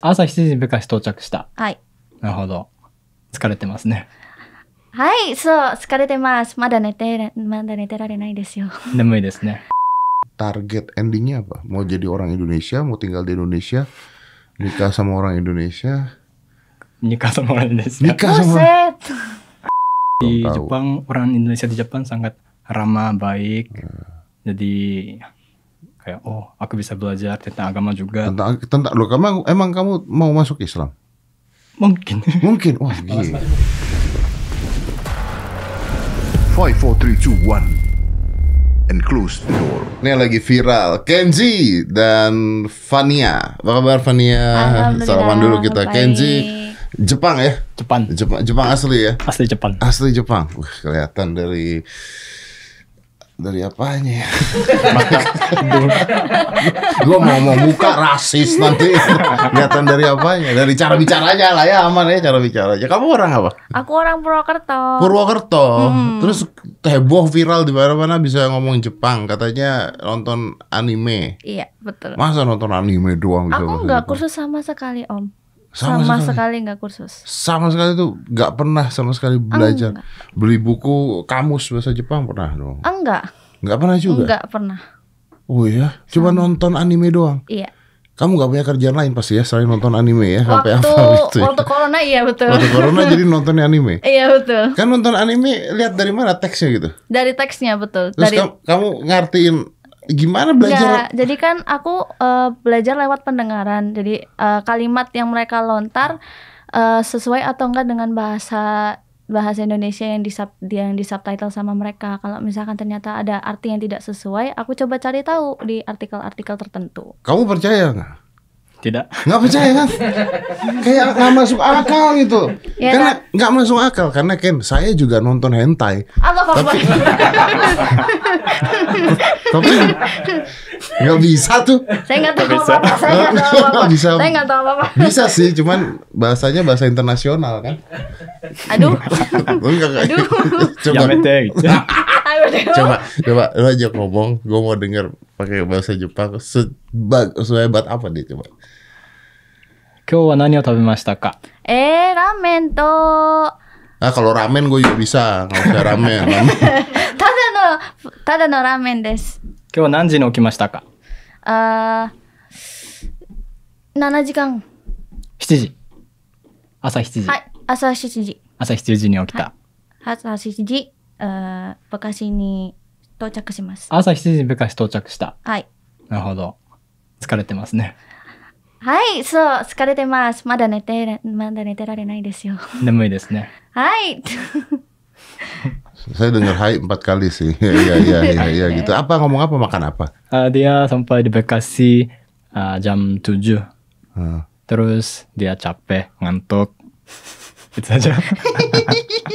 朝7時部下し到着した。はい。なるほど。疲れてますね。はい、そう、疲れてます。まだ寝て、まだ寝てられないですよ。眠いですね。Target endingnya apa? Mau jadi orang Indonesia, mau tinggal di Indonesia, nikah sama orang Indonesia. Nikah sama orang Indonesia. Nikah sama. Buset. Di Jepang, orang Indonesia di Jepang sangat ramah, baik. Nah. Jadi kayak oh aku bisa belajar tentang agama juga tentang tentang lo kamu emang kamu mau masuk Islam mungkin mungkin wah gila five four three two one and close the door ini lagi viral Kenji dan Fania apa kabar Fania salaman dulu kita Bye. Kenji Jepang ya Jepang Jepang Jepang asli ya asli Jepang asli Jepang Wih, kelihatan dari dari apanya ya? gue mau mau muka rasis nanti kelihatan dari apanya dari cara bicaranya lah ya aman ya cara bicaranya kamu orang apa aku orang Purwokerto Purwokerto hmm. terus heboh viral di mana-mana bisa ngomong Jepang katanya nonton anime iya betul masa nonton anime doang aku nggak kursus sama sekali om sama, sama sekali nggak kursus sama sekali tuh nggak pernah sama sekali belajar enggak. beli buku kamus bahasa Jepang pernah dong enggak nggak pernah juga nggak pernah oh ya cuma sama. nonton anime doang iya kamu nggak punya kerjaan lain pasti ya selain nonton anime ya waktu, sampai apa gitu. Ya? Waktu corona iya betul. Waktu corona jadi nonton anime. iya betul. Kan nonton anime lihat dari mana teksnya gitu. Dari teksnya betul. Terus dari... kamu, kamu ngartiin Gimana belajar? ya jadi kan aku uh, belajar lewat pendengaran. Jadi uh, kalimat yang mereka lontar uh, sesuai atau enggak dengan bahasa bahasa Indonesia yang di sub, yang di subtitle sama mereka. Kalau misalkan ternyata ada arti yang tidak sesuai, aku coba cari tahu di artikel-artikel tertentu. Kamu percaya nggak? Tidak. Nggak percaya kan? Kayak nggak masuk akal gitu. Ya, karena kan? nggak masuk akal karena Ken saya juga nonton hentai. Allah tapi, tapi nggak bisa tuh. Saya nggak tahu bisa. apa Saya nggak tahu apa Bisa. Saya nggak tahu apa Bisa sih, cuman bahasanya bahasa internasional kan. Aduh. Aduh. Coba. Ya, coba coba lo aja ngomong gue mau denger pakai bahasa Jepang sebag sebagai apa nih coba 今日は何を食べましたかえー、ラーメンと。あ、このラーメンごゆびさ。ラーメン。ただの、ただのラーメンです。今日は何時に起きましたかあ7時間。7時。朝7時。はい、朝7時。朝7時に起きた。はい、朝7時。あ部活に到着します。朝7時部活到着した。はい。なるほど。疲れてますね。はい、そう、疲れてます。まだ寝てら、まだ寝てられないですよ。眠いですね。はい。Saya dengar hai empat kali sih. Iya iya iya iya gitu. Apa ngomong apa makan apa? Ah, dia sampai di Bekasi ah, jam 7. Hmm. Terus dia capek, ngantuk. Itu saja.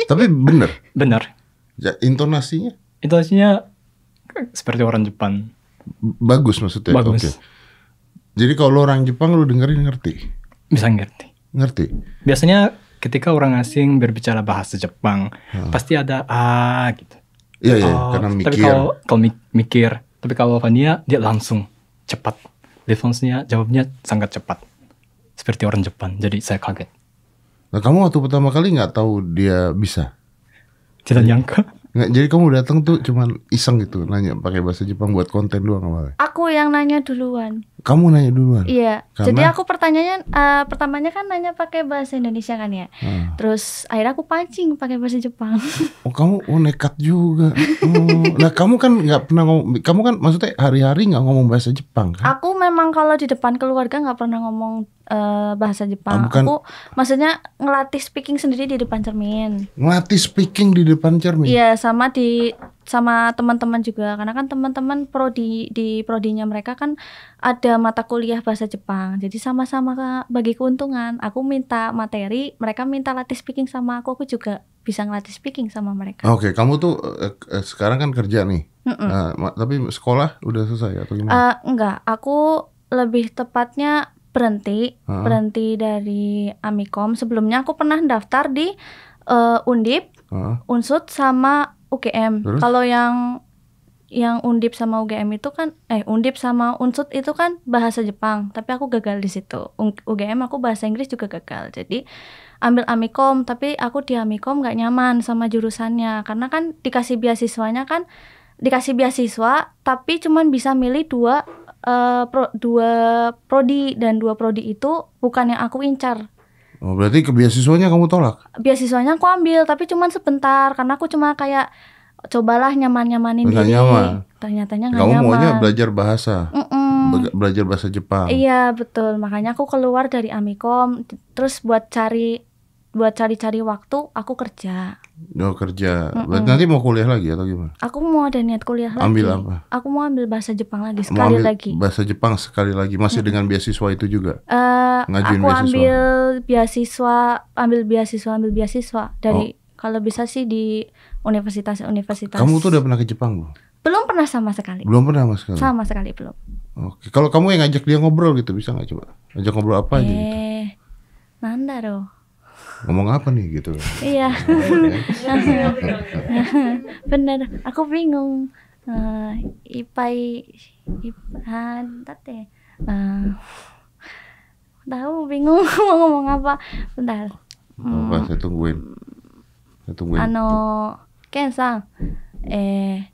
Tapi bener Benar. Ya, intonasinya? Intonasinya seperti orang Jepang. Bagus maksudnya. Bagus. Okay. Jadi kalau orang Jepang lu dengerin ngerti? Bisa ngerti. Ngerti. Biasanya ketika orang asing berbicara bahasa Jepang, hmm. pasti ada ah gitu. Iya, iya, oh, karena mikir. Tapi kalau, kalau mikir, tapi kalau Vania dia langsung cepat. Responsnya jawabnya sangat cepat. Seperti orang Jepang. Jadi saya kaget. Nah, kamu waktu pertama kali nggak tahu dia bisa? Tidak nyangka. Nggak, jadi kamu datang tuh cuman iseng gitu nanya pakai bahasa Jepang buat konten doang awalnya. Aku yang nanya duluan. Kamu nanya duluan. Iya. Karena... Jadi aku pertanyaannya uh, pertamanya kan nanya pakai bahasa Indonesia kan ya. Hmm. Terus akhirnya aku pancing pakai bahasa Jepang. Oh kamu oh nekat juga. Oh, nah kamu kan nggak pernah ngomong. Kamu kan maksudnya hari-hari nggak ngomong bahasa Jepang kan? Aku memang kalau di depan keluarga nggak pernah ngomong uh, bahasa Jepang. Ah, bukan. Aku maksudnya ngelatih speaking sendiri di depan cermin. Ngelatih speaking di depan cermin. Iya, sama di sama teman-teman juga karena kan teman-teman prodi di prodinya mereka kan ada mata kuliah bahasa Jepang. Jadi sama-sama bagi keuntungan. Aku minta materi, mereka minta latih speaking sama aku, aku juga bisa ngelatih speaking sama mereka. Oke, okay, kamu tuh uh, uh, sekarang kan kerja nih. Mm -mm. Uh, tapi sekolah udah selesai atau gimana? Uh, enggak, aku lebih tepatnya berhenti uh-huh. berhenti dari Amikom. Sebelumnya aku pernah daftar di uh, Undip, uh-huh. Unsut sama UGM. Kalau yang yang Undip sama UGM itu kan eh Undip sama Unsut itu kan bahasa Jepang, tapi aku gagal di situ. UGM aku bahasa Inggris juga gagal. Jadi ambil Amikom, tapi aku di Amikom nggak nyaman sama jurusannya karena kan dikasih beasiswanya kan dikasih beasiswa tapi cuman bisa milih dua uh, pro, dua prodi dan dua prodi itu bukan yang aku incar. Oh, berarti ke beasiswanya kamu tolak? Beasiswanya aku ambil tapi cuma sebentar karena aku cuma kayak cobalah nyaman-nyamanin diri. Nyaman. Ternyata nyaman. Kamu nyaman. maunya belajar bahasa. Mm -mm. belajar bahasa Jepang. Iya, betul. Makanya aku keluar dari Amikom terus buat cari buat cari-cari waktu aku kerja. Oh kerja. Mm -mm. Nanti mau kuliah lagi atau gimana? Aku mau ada niat kuliah lagi. Ambil apa? Aku mau ambil bahasa Jepang lagi sekali ambil lagi. Bahasa Jepang sekali lagi masih mm -hmm. dengan beasiswa itu juga. Uh, aku beasiswa. ambil beasiswa, ambil beasiswa, ambil beasiswa dari oh. kalau bisa sih di universitas-universitas. Kamu tuh udah pernah ke Jepang belum? Belum pernah sama sekali. Belum pernah sama sekali. Sama sekali belum. Oke, kalau kamu yang ngajak dia ngobrol gitu bisa nggak coba? Ajak ngobrol apa eh, aja gitu? Eh, Nanda dong ngomong apa nih gitu iya bener aku bingung uh, ipai ipan tante uh, eh, tahu bingung mau ngomong apa bentar apa hmm. saya tungguin saya tungguin ano Ken san eh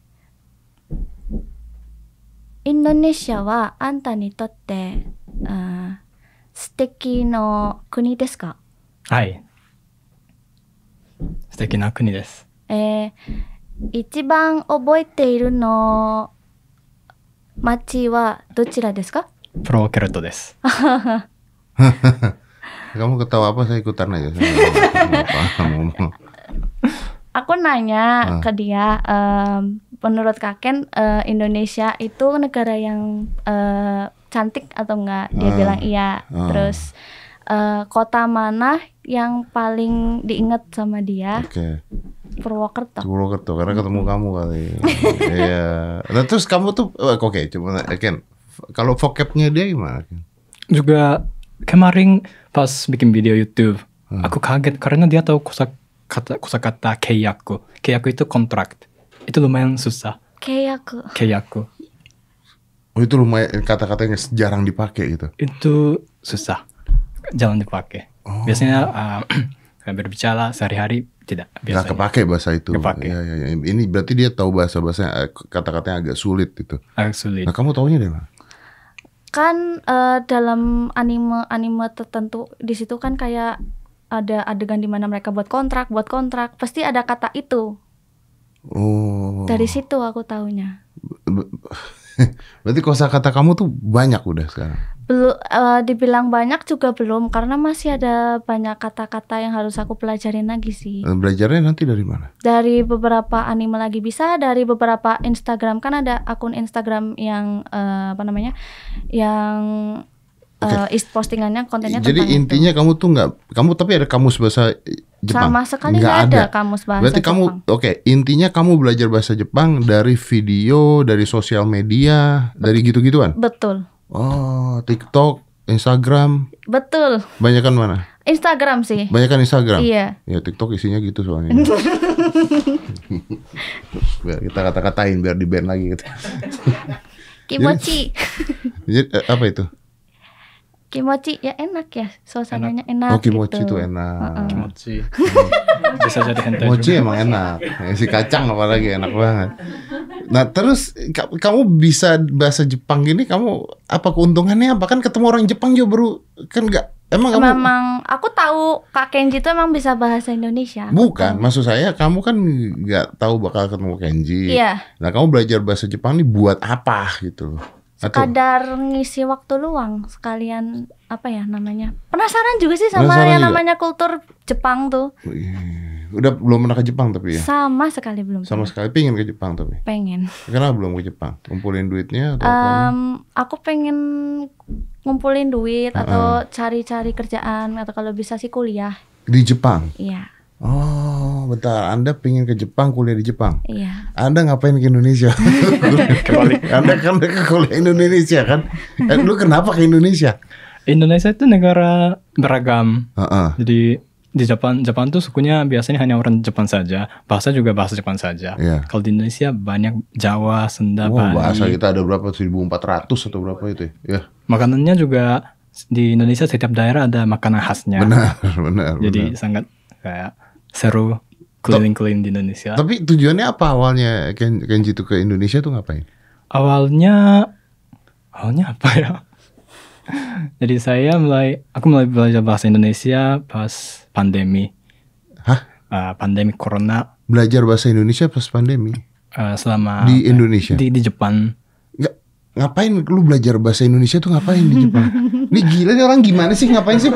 Indonesia wa anta ni totte uh, eh, 素敵の国ですかはい素敵な国です。えー、一番覚えているの町はどちらですかプロケルトです。Kamu ketawa apa saya ikutan aja. Aku nanya ah. ke dia, um, menurut Kaken uh, Indonesia itu negara yang uh, cantik atau enggak? Dia ah. bilang iya. Ah. Terus uh, kota mana yang paling diingat sama dia? Oke. Okay. Purwokerto. Purwokerto karena ketemu kamu kali. Iya. nah, terus kamu tuh oh, oke, okay, cuma again kalau vocabnya dia gimana? Juga kemarin pas bikin video YouTube, hmm. aku kaget karena dia tahu kosa kata kosa kata keyaku. Keyaku itu kontrak. Itu lumayan susah. Keyaku. Keyaku. Oh, itu lumayan kata-katanya jarang dipakai gitu. Itu susah jangan dipakai. Oh. Biasanya uh, berbicara sehari-hari tidak biasanya. Nggak kepake bahasa itu. Kepake. Ya, ya, ya. Ini berarti dia tahu bahasa-bahasa eh, kata-katanya agak sulit itu. Agak sulit. Nah kamu tahunya deh mana? Kan uh, dalam anime-anime tertentu di situ kan kayak ada adegan di mana mereka buat kontrak, buat kontrak, pasti ada kata itu. Oh. Dari situ aku tahunya. Berarti kosa kata kamu tuh banyak udah sekarang belum uh, eh, dibilang banyak juga belum karena masih ada banyak kata-kata yang harus aku pelajarin lagi sih. Eh, belajarnya nanti dari mana? Dari beberapa anime lagi bisa, dari beberapa Instagram kan ada akun Instagram yang uh, apa namanya? yang okay. uh, is postingannya kontennya Jadi intinya itu. kamu tuh nggak kamu tapi ada kamus bahasa Jepang. Sama sekali nggak ada. ada kamus bahasa Berarti kamu oke, okay, intinya kamu belajar bahasa Jepang dari video, dari sosial media, Betul. dari gitu-gituan. Betul. Oh, TikTok, Instagram. Betul. Banyakan mana? Instagram sih. Banyakan Instagram. Iya. Ya TikTok isinya gitu soalnya. biar kita kata-katain biar di ban lagi gitu. Kimochi. Jadi, jadi eh, apa itu? kimochi ya enak ya suasananya enak, enak oh kimochi gitu. itu enak uh -uh. kimochi bisa jadi hentai kimochi juga. emang enak eh, si kacang apalagi enak banget nah terus ka kamu bisa bahasa Jepang gini kamu apa keuntungannya apa kan ketemu orang Jepang juga baru kan nggak Emang kamu Memang aku tahu Kak Kenji itu emang bisa bahasa Indonesia. Bukan, maksud saya kamu kan nggak tahu bakal ketemu Kenji. Iya. Nah, kamu belajar bahasa Jepang ini buat apa gitu sekadar Atau? ngisi waktu luang sekalian apa ya namanya penasaran juga sih sama penasaran yang juga. namanya kultur Jepang tuh oh, iya. udah belum pernah ke Jepang tapi ya sama sekali belum sama pernah. sekali pengen ke Jepang tapi pengen kenapa belum ke Jepang ngumpulin duitnya atau um, apa? aku pengen ngumpulin duit atau cari-cari kerjaan atau kalau bisa sih kuliah di Jepang iya Oh, bentar. Anda pingin ke Jepang, kuliah di Jepang. Iya. Anda ngapain ke Indonesia? Kembali. Anda kan ke kuliah Indonesia kan? Eh, lu kenapa ke Indonesia? Indonesia itu negara beragam. Uh -uh. Jadi di Jepang, Jepang tuh sukunya biasanya hanya orang Jepang saja. Bahasa juga bahasa Jepang saja. Iya. Kalau di Indonesia banyak Jawa, Sunda, oh, Bali. Bahasa kita ada berapa? 1.400 atau berapa itu? Ya. Yeah. Makanannya juga di Indonesia setiap daerah ada makanan khasnya. Benar, benar. Jadi benar. sangat kayak seru keliling-keliling di Indonesia. Tapi tujuannya apa awalnya Ken, Kenji itu ke Indonesia tuh ngapain? Awalnya awalnya apa ya? Jadi saya mulai aku mulai belajar bahasa Indonesia pas pandemi. Hah? Uh, pandemi corona. Belajar bahasa Indonesia pas pandemi. Uh, selama di Indonesia. Di di Jepang ngapain lu belajar bahasa Indonesia tuh ngapain di Jepang? Ini gila nih orang gimana sih ngapain sih?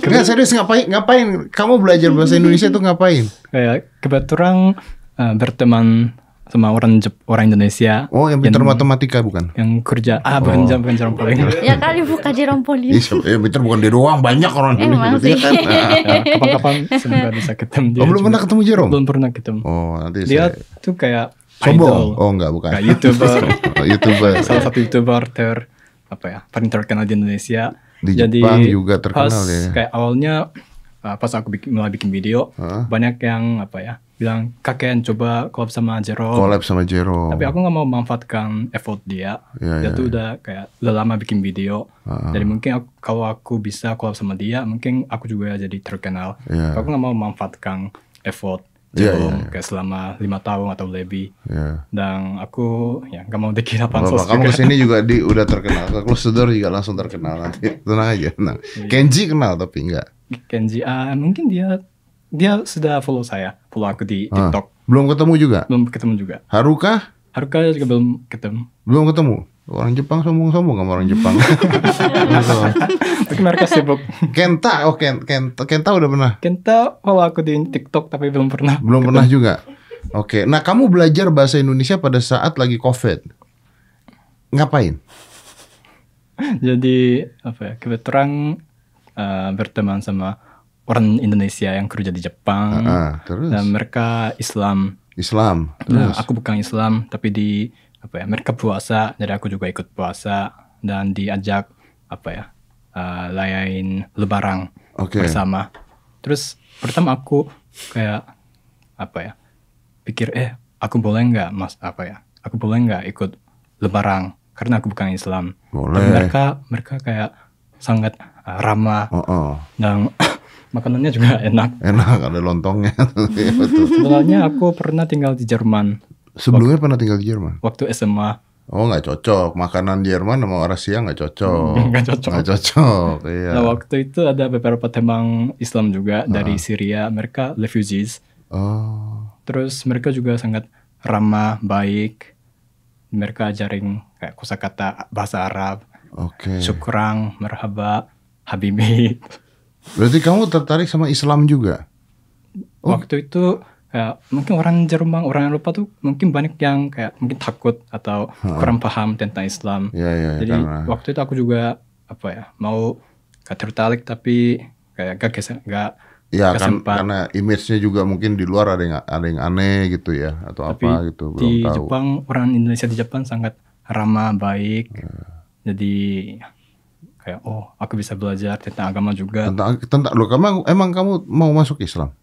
Enggak serius ngapain? Ngapain? Kamu belajar bahasa Indonesia tuh ngapain? Kayak kebetulan uh, berteman sama orang Jep, orang Indonesia. Oh, yang pintar matematika bukan? Yang kerja ah oh. bukan jam bukan ya kali buka jerompoling. Iya, ya, pintar bukan dia doang, banyak orang eh, Indonesia sih. kan. Nah, kapan-kapan semoga bisa ketemu Oh, belum pernah ketemu Jerome? Belum pernah ketemu. Oh, nanti dia tuh kayak Sombong. Idol. Oh enggak bukan. Enggak YouTuber. oh, YouTuber. Salah satu YouTuber ter apa ya paling terkenal di Indonesia. Di Jadi, Jepang juga terkenal pas ya. Kayak awalnya uh, pas aku bikin, mulai bikin video huh? banyak yang apa ya bilang kakek coba collab sama Jero. Collab sama Jero. Tapi aku nggak mau memanfaatkan effort dia. Yeah, ya, dia yeah, tuh yeah. udah kayak udah lama bikin video. Uh-huh. Jadi mungkin aku, kalau aku bisa collab sama dia, mungkin aku juga jadi terkenal. Yeah. Aku nggak mau memanfaatkan effort yeah, yeah, yeah. kayak selama lima tahun atau lebih yeah. dan aku ya nggak mau dikira pansos Bapak, juga. kamu kesini juga di udah terkenal Kalau sedor juga langsung terkenal nanti tenang aja tenang yeah. Kenji kenal tapi enggak Kenji uh, mungkin dia dia sudah follow saya follow aku di ah. TikTok ah, belum ketemu juga belum ketemu juga Haruka Haruka juga belum ketemu belum ketemu Orang Jepang sombong-sombong sama orang Jepang. Gitu mereka sibuk. Kenta, oh Ken, Kenta, Kenta udah pernah. Kenta, kalau oh, aku di TikTok tapi belum pernah. Belum pernah juga. Oke, okay. nah kamu belajar bahasa Indonesia pada saat lagi COVID. Ngapain? Jadi apa ya? Kebetulan uh, berteman sama orang Indonesia yang kerja di Jepang. Uh, ah, -huh. Ah, terus. Dan mereka Islam. Islam. Nah, terus. Nah, aku bukan Islam, tapi di apa ya mereka puasa jadi aku juga ikut puasa dan diajak apa ya uh, layain lebaran okay. bersama terus pertama aku kayak apa ya pikir eh aku boleh nggak mas apa ya aku boleh nggak ikut lebaran karena aku bukan Islam boleh. dan mereka mereka kayak sangat uh, ramah oh, oh. dan makanannya juga enak enak ada lontongnya sebenarnya aku pernah tinggal di Jerman Sebelumnya waktu, pernah tinggal di Jerman? Waktu SMA. Oh nggak cocok makanan Jerman sama orang siang nggak cocok. Nggak cocok. Gak cocok. Nah, iya. Nah waktu itu ada beberapa teman Islam juga uh -huh. dari Syria, mereka refugees. Oh. Terus mereka juga sangat ramah, baik. Mereka ajarin kayak kosa kata bahasa Arab. Oke. Okay. Syukrang, merhaba, habibi. Berarti kamu tertarik sama Islam juga? Oh. Waktu itu ya, mungkin orang Jerman, orang yang lupa tuh mungkin banyak yang kayak mungkin takut atau hmm. kurang paham tentang Islam. Ya, ya, ya, Jadi karena... waktu itu aku juga apa ya mau gak tertarik tapi kayak gak kesan gak Ya kan, karena image-nya juga mungkin di luar ada yang ada yang aneh gitu ya atau tapi apa gitu belum di tahu. Di Jepang orang Indonesia di Jepang sangat ramah baik. Ya. Jadi kayak oh aku bisa belajar tentang agama juga. Tentang tentang lo kamu emang kamu mau masuk Islam?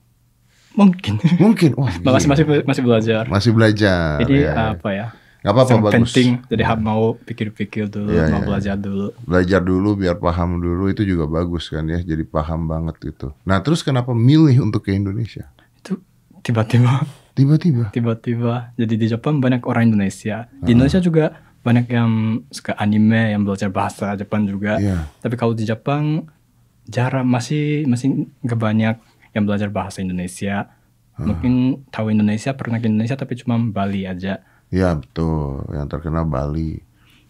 Mungkin. Mungkin. Wah, masih iya. masih masih belajar. Masih belajar. Jadi ya, apa ya? nggak apa-apa bagus. penting jadi mau pikir-pikir dulu, ya, mau ya. belajar dulu. Belajar dulu biar paham dulu itu juga bagus kan ya, jadi paham banget itu Nah, terus kenapa milih untuk ke Indonesia? Itu tiba-tiba. Tiba-tiba. Tiba-tiba. Jadi di Jepang banyak orang Indonesia. Di ah. Indonesia juga banyak yang suka anime, yang belajar bahasa Jepang juga. Yeah. Tapi kalau di Jepang jarang masih masih nggak banyak yang belajar bahasa Indonesia hmm. mungkin tahu Indonesia pernah ke Indonesia tapi cuma Bali aja ya betul yang terkenal Bali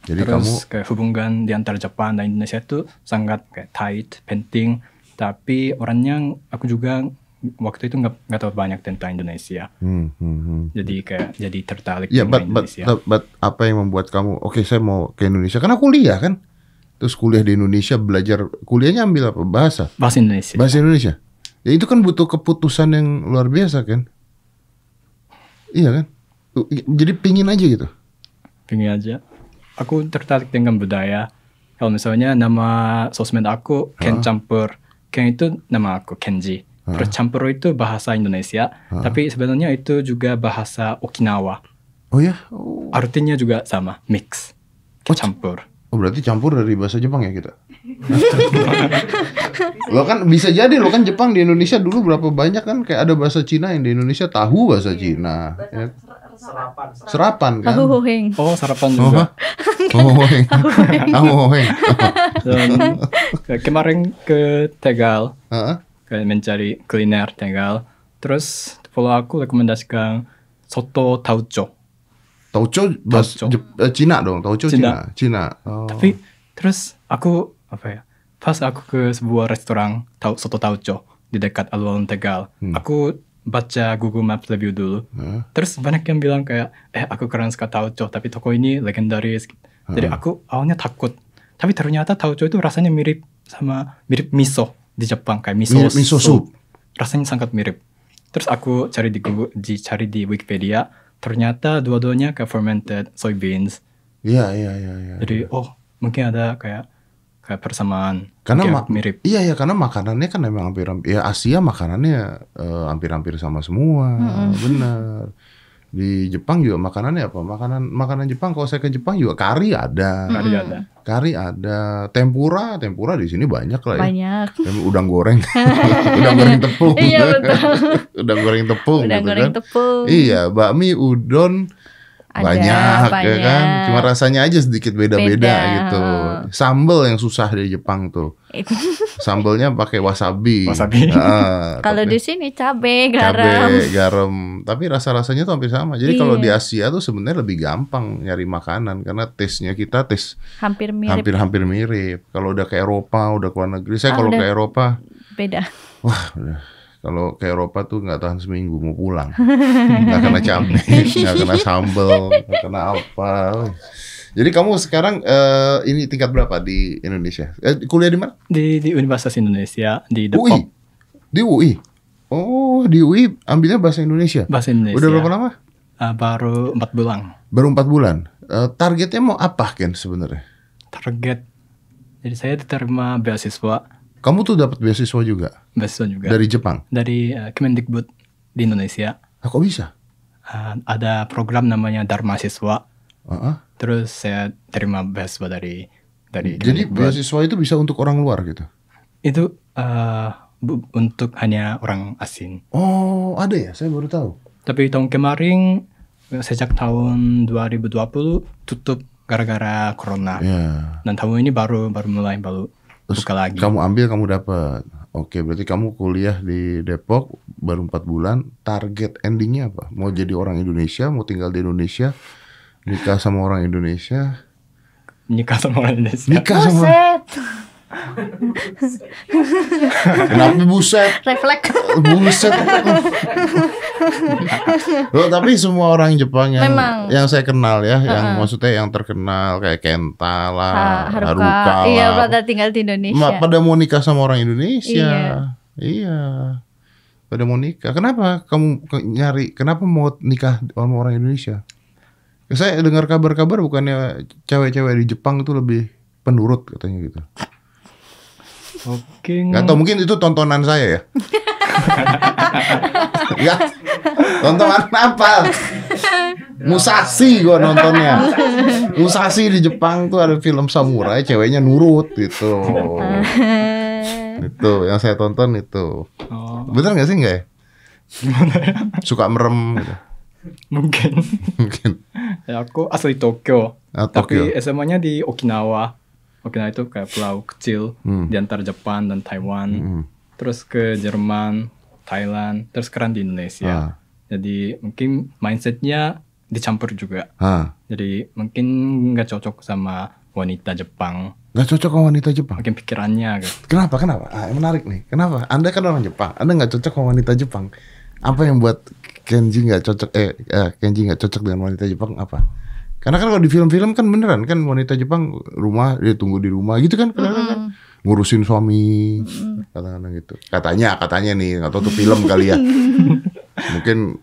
jadi Terus kamu kayak hubungan di antara Jepang dan Indonesia itu sangat kayak tight, penting. Tapi orangnya aku juga waktu itu nggak nggak tahu banyak tentang Indonesia. Hmm, hmm, hmm. Jadi kayak jadi tertarik yeah, but, Indonesia. but, but apa yang membuat kamu oke okay, saya mau ke Indonesia karena kuliah kan? Terus kuliah di Indonesia belajar kuliahnya ambil apa bahasa? Bahasa Indonesia. Bahasa Indonesia. Ya itu kan butuh keputusan yang luar biasa kan? Iya kan? Jadi pingin aja gitu. Pingin aja. Aku tertarik dengan budaya. Kalau misalnya nama sosmed aku Ken ha? campur. Ken itu nama aku Kenji. percampur itu bahasa Indonesia, ha? tapi sebenarnya itu juga bahasa Okinawa. Oh ya? Oh. Artinya juga sama, mix. oh, campur. Oh berarti campur dari bahasa Jepang ya kita? lo kan bisa jadi lo kan Jepang di Indonesia dulu berapa banyak kan kayak ada bahasa Cina yang di Indonesia tahu bahasa iya, Cina. ya. Kan? Serapan. Serapan kan. Oh sarapan oh, juga. Oh, hoheng. Tahu hoheng. Kemarin ke Tegal. Uh -huh. Mencari kuliner Tegal. Terus follow aku rekomendasikan soto tauco. Tauco bahasa eh, Cina dong, Tauco Cina. Cina. Cina. Oh. Tapi terus aku apa ya? Pas aku ke sebuah restoran tau, soto Tauco di dekat alun-alun Tegal, hmm. aku baca Google Maps lebih dulu. Huh? Terus banyak yang bilang kayak, eh aku keren suka Tauco, tapi toko ini legendaris. Huh? Jadi aku awalnya takut. Tapi ternyata Tauco itu rasanya mirip sama mirip miso di Jepang kayak miso, miso soup. soup. Rasanya sangat mirip. Terus aku cari di Google, dicari di Wikipedia, ternyata dua-duanya ke fermented soybeans. Iya, iya, iya, iya. Jadi ya. oh, mungkin ada kayak kayak persamaan. Karena mirip. Iya, iya, karena makanannya kan memang hampir, hampir ya Asia makanannya eh, hampir-hampir uh, sama semua. Hmm. Benar di Jepang juga makanannya apa? Makanan makanan Jepang kalau saya ke Jepang juga kari ada. Hmm. Kari ada. Kari ada, tempura, tempura di sini banyak lah ya. Banyak. Udang goreng. udang goreng tepung. Iya betul. udang goreng tepung Udang gitu goreng kan. tepung. Iya, bakmi, udon, ada banyak, banyak. Ya kan cuma rasanya aja sedikit beda-beda gitu sambel yang susah di Jepang tuh sambelnya pakai wasabi wasabi Nah, kalau di sini cabe garam cabe garam tapi rasa rasanya tuh hampir sama jadi iya. kalau di iya. Asia tuh sebenarnya lebih gampang nyari makanan karena tesnya kita tes hampir mirip hampir hampir mirip kalau udah ke Eropa udah ke luar negeri saya ah, kalau ke Eropa beda wah udah kalau ke Eropa tuh nggak tahan seminggu mau pulang. Nggak kena campur, nggak kena sambel, nggak kena apa. Jadi kamu sekarang uh, ini tingkat berapa di Indonesia? Eh, kuliah di mana? Di, di Universitas Indonesia di Depok. UI. Di UI. Oh, di UI ambilnya bahasa Indonesia. Bahasa Indonesia. Udah berapa lama? Uh, baru empat bulan. Baru empat bulan. Uh, targetnya mau apa Ken sebenarnya? Target. Jadi saya diterima beasiswa kamu tuh dapat beasiswa juga? Beasiswa juga. Dari Jepang? Dari uh, Kemendikbud di Indonesia. Nah, kok bisa? Uh, ada program namanya Dharma Siswa. Uh -huh. Terus saya terima beasiswa dari dari Jadi beasiswa itu bisa untuk orang luar gitu? Itu uh, bu untuk hanya orang asing. Oh, ada ya? Saya baru tahu. Tapi tahun kemarin sejak tahun 2020 tutup gara-gara corona. Yeah. Dan tahun ini baru baru mulai baru Terus buka lagi. Kamu ambil kamu dapat. Oke, berarti kamu kuliah di Depok baru empat bulan. Target endingnya apa? Mau jadi orang Indonesia, mau tinggal di Indonesia, nikah sama orang Indonesia. Nikah sama orang Indonesia. Nikah sama. Kenapa buset? reflek, buset. Loh, tapi semua orang Jepang yang Memang. yang saya kenal ya, uh -uh. yang maksudnya yang terkenal kayak Kenta lah, ha, Haruka, Haruka iya, lah. Iya, pada tinggal di Indonesia. Ma, pada mau nikah sama orang Indonesia. Iya. iya. Pada mau nikah. Kenapa kamu nyari? Kenapa mau nikah sama orang Indonesia? Saya dengar kabar-kabar bukannya cewek-cewek di Jepang itu lebih penurut katanya gitu. Oke. Gak tau mungkin itu tontonan saya ya. ya tontonan apa? Musashi gua nontonnya. Musashi di Jepang tuh ada film samurai, ceweknya nurut gitu. itu yang saya tonton itu. Oh. Bener gak sih gak? ya? Suka merem gitu. Mungkin. Mungkin. ya, aku asli Tokyo. Ah, Tokyo. Tapi SMA-nya di Okinawa. Okinawa itu kayak pulau kecil hmm. di antara Jepang dan Taiwan. Hmm, hmm. Terus ke Jerman, Thailand, terus sekarang di Indonesia. Ah. Jadi mungkin mindsetnya dicampur juga. Ah. Jadi mungkin nggak cocok sama wanita Jepang. Gak cocok sama wanita Jepang? Mungkin pikirannya. Gitu. Kenapa? Kenapa? Ah, menarik nih. Kenapa? Anda kan orang Jepang. Anda nggak cocok sama wanita Jepang. Apa yang buat Kenji nggak cocok? eh, eh Kenji nggak cocok dengan wanita Jepang apa? Karena kan kalau di film-film kan beneran kan wanita Jepang rumah dia tunggu di rumah gitu kan kadang-kadang kan ngurusin suami kadang-kadang gitu. Katanya katanya nih tahu tuh film kali ya. Mungkin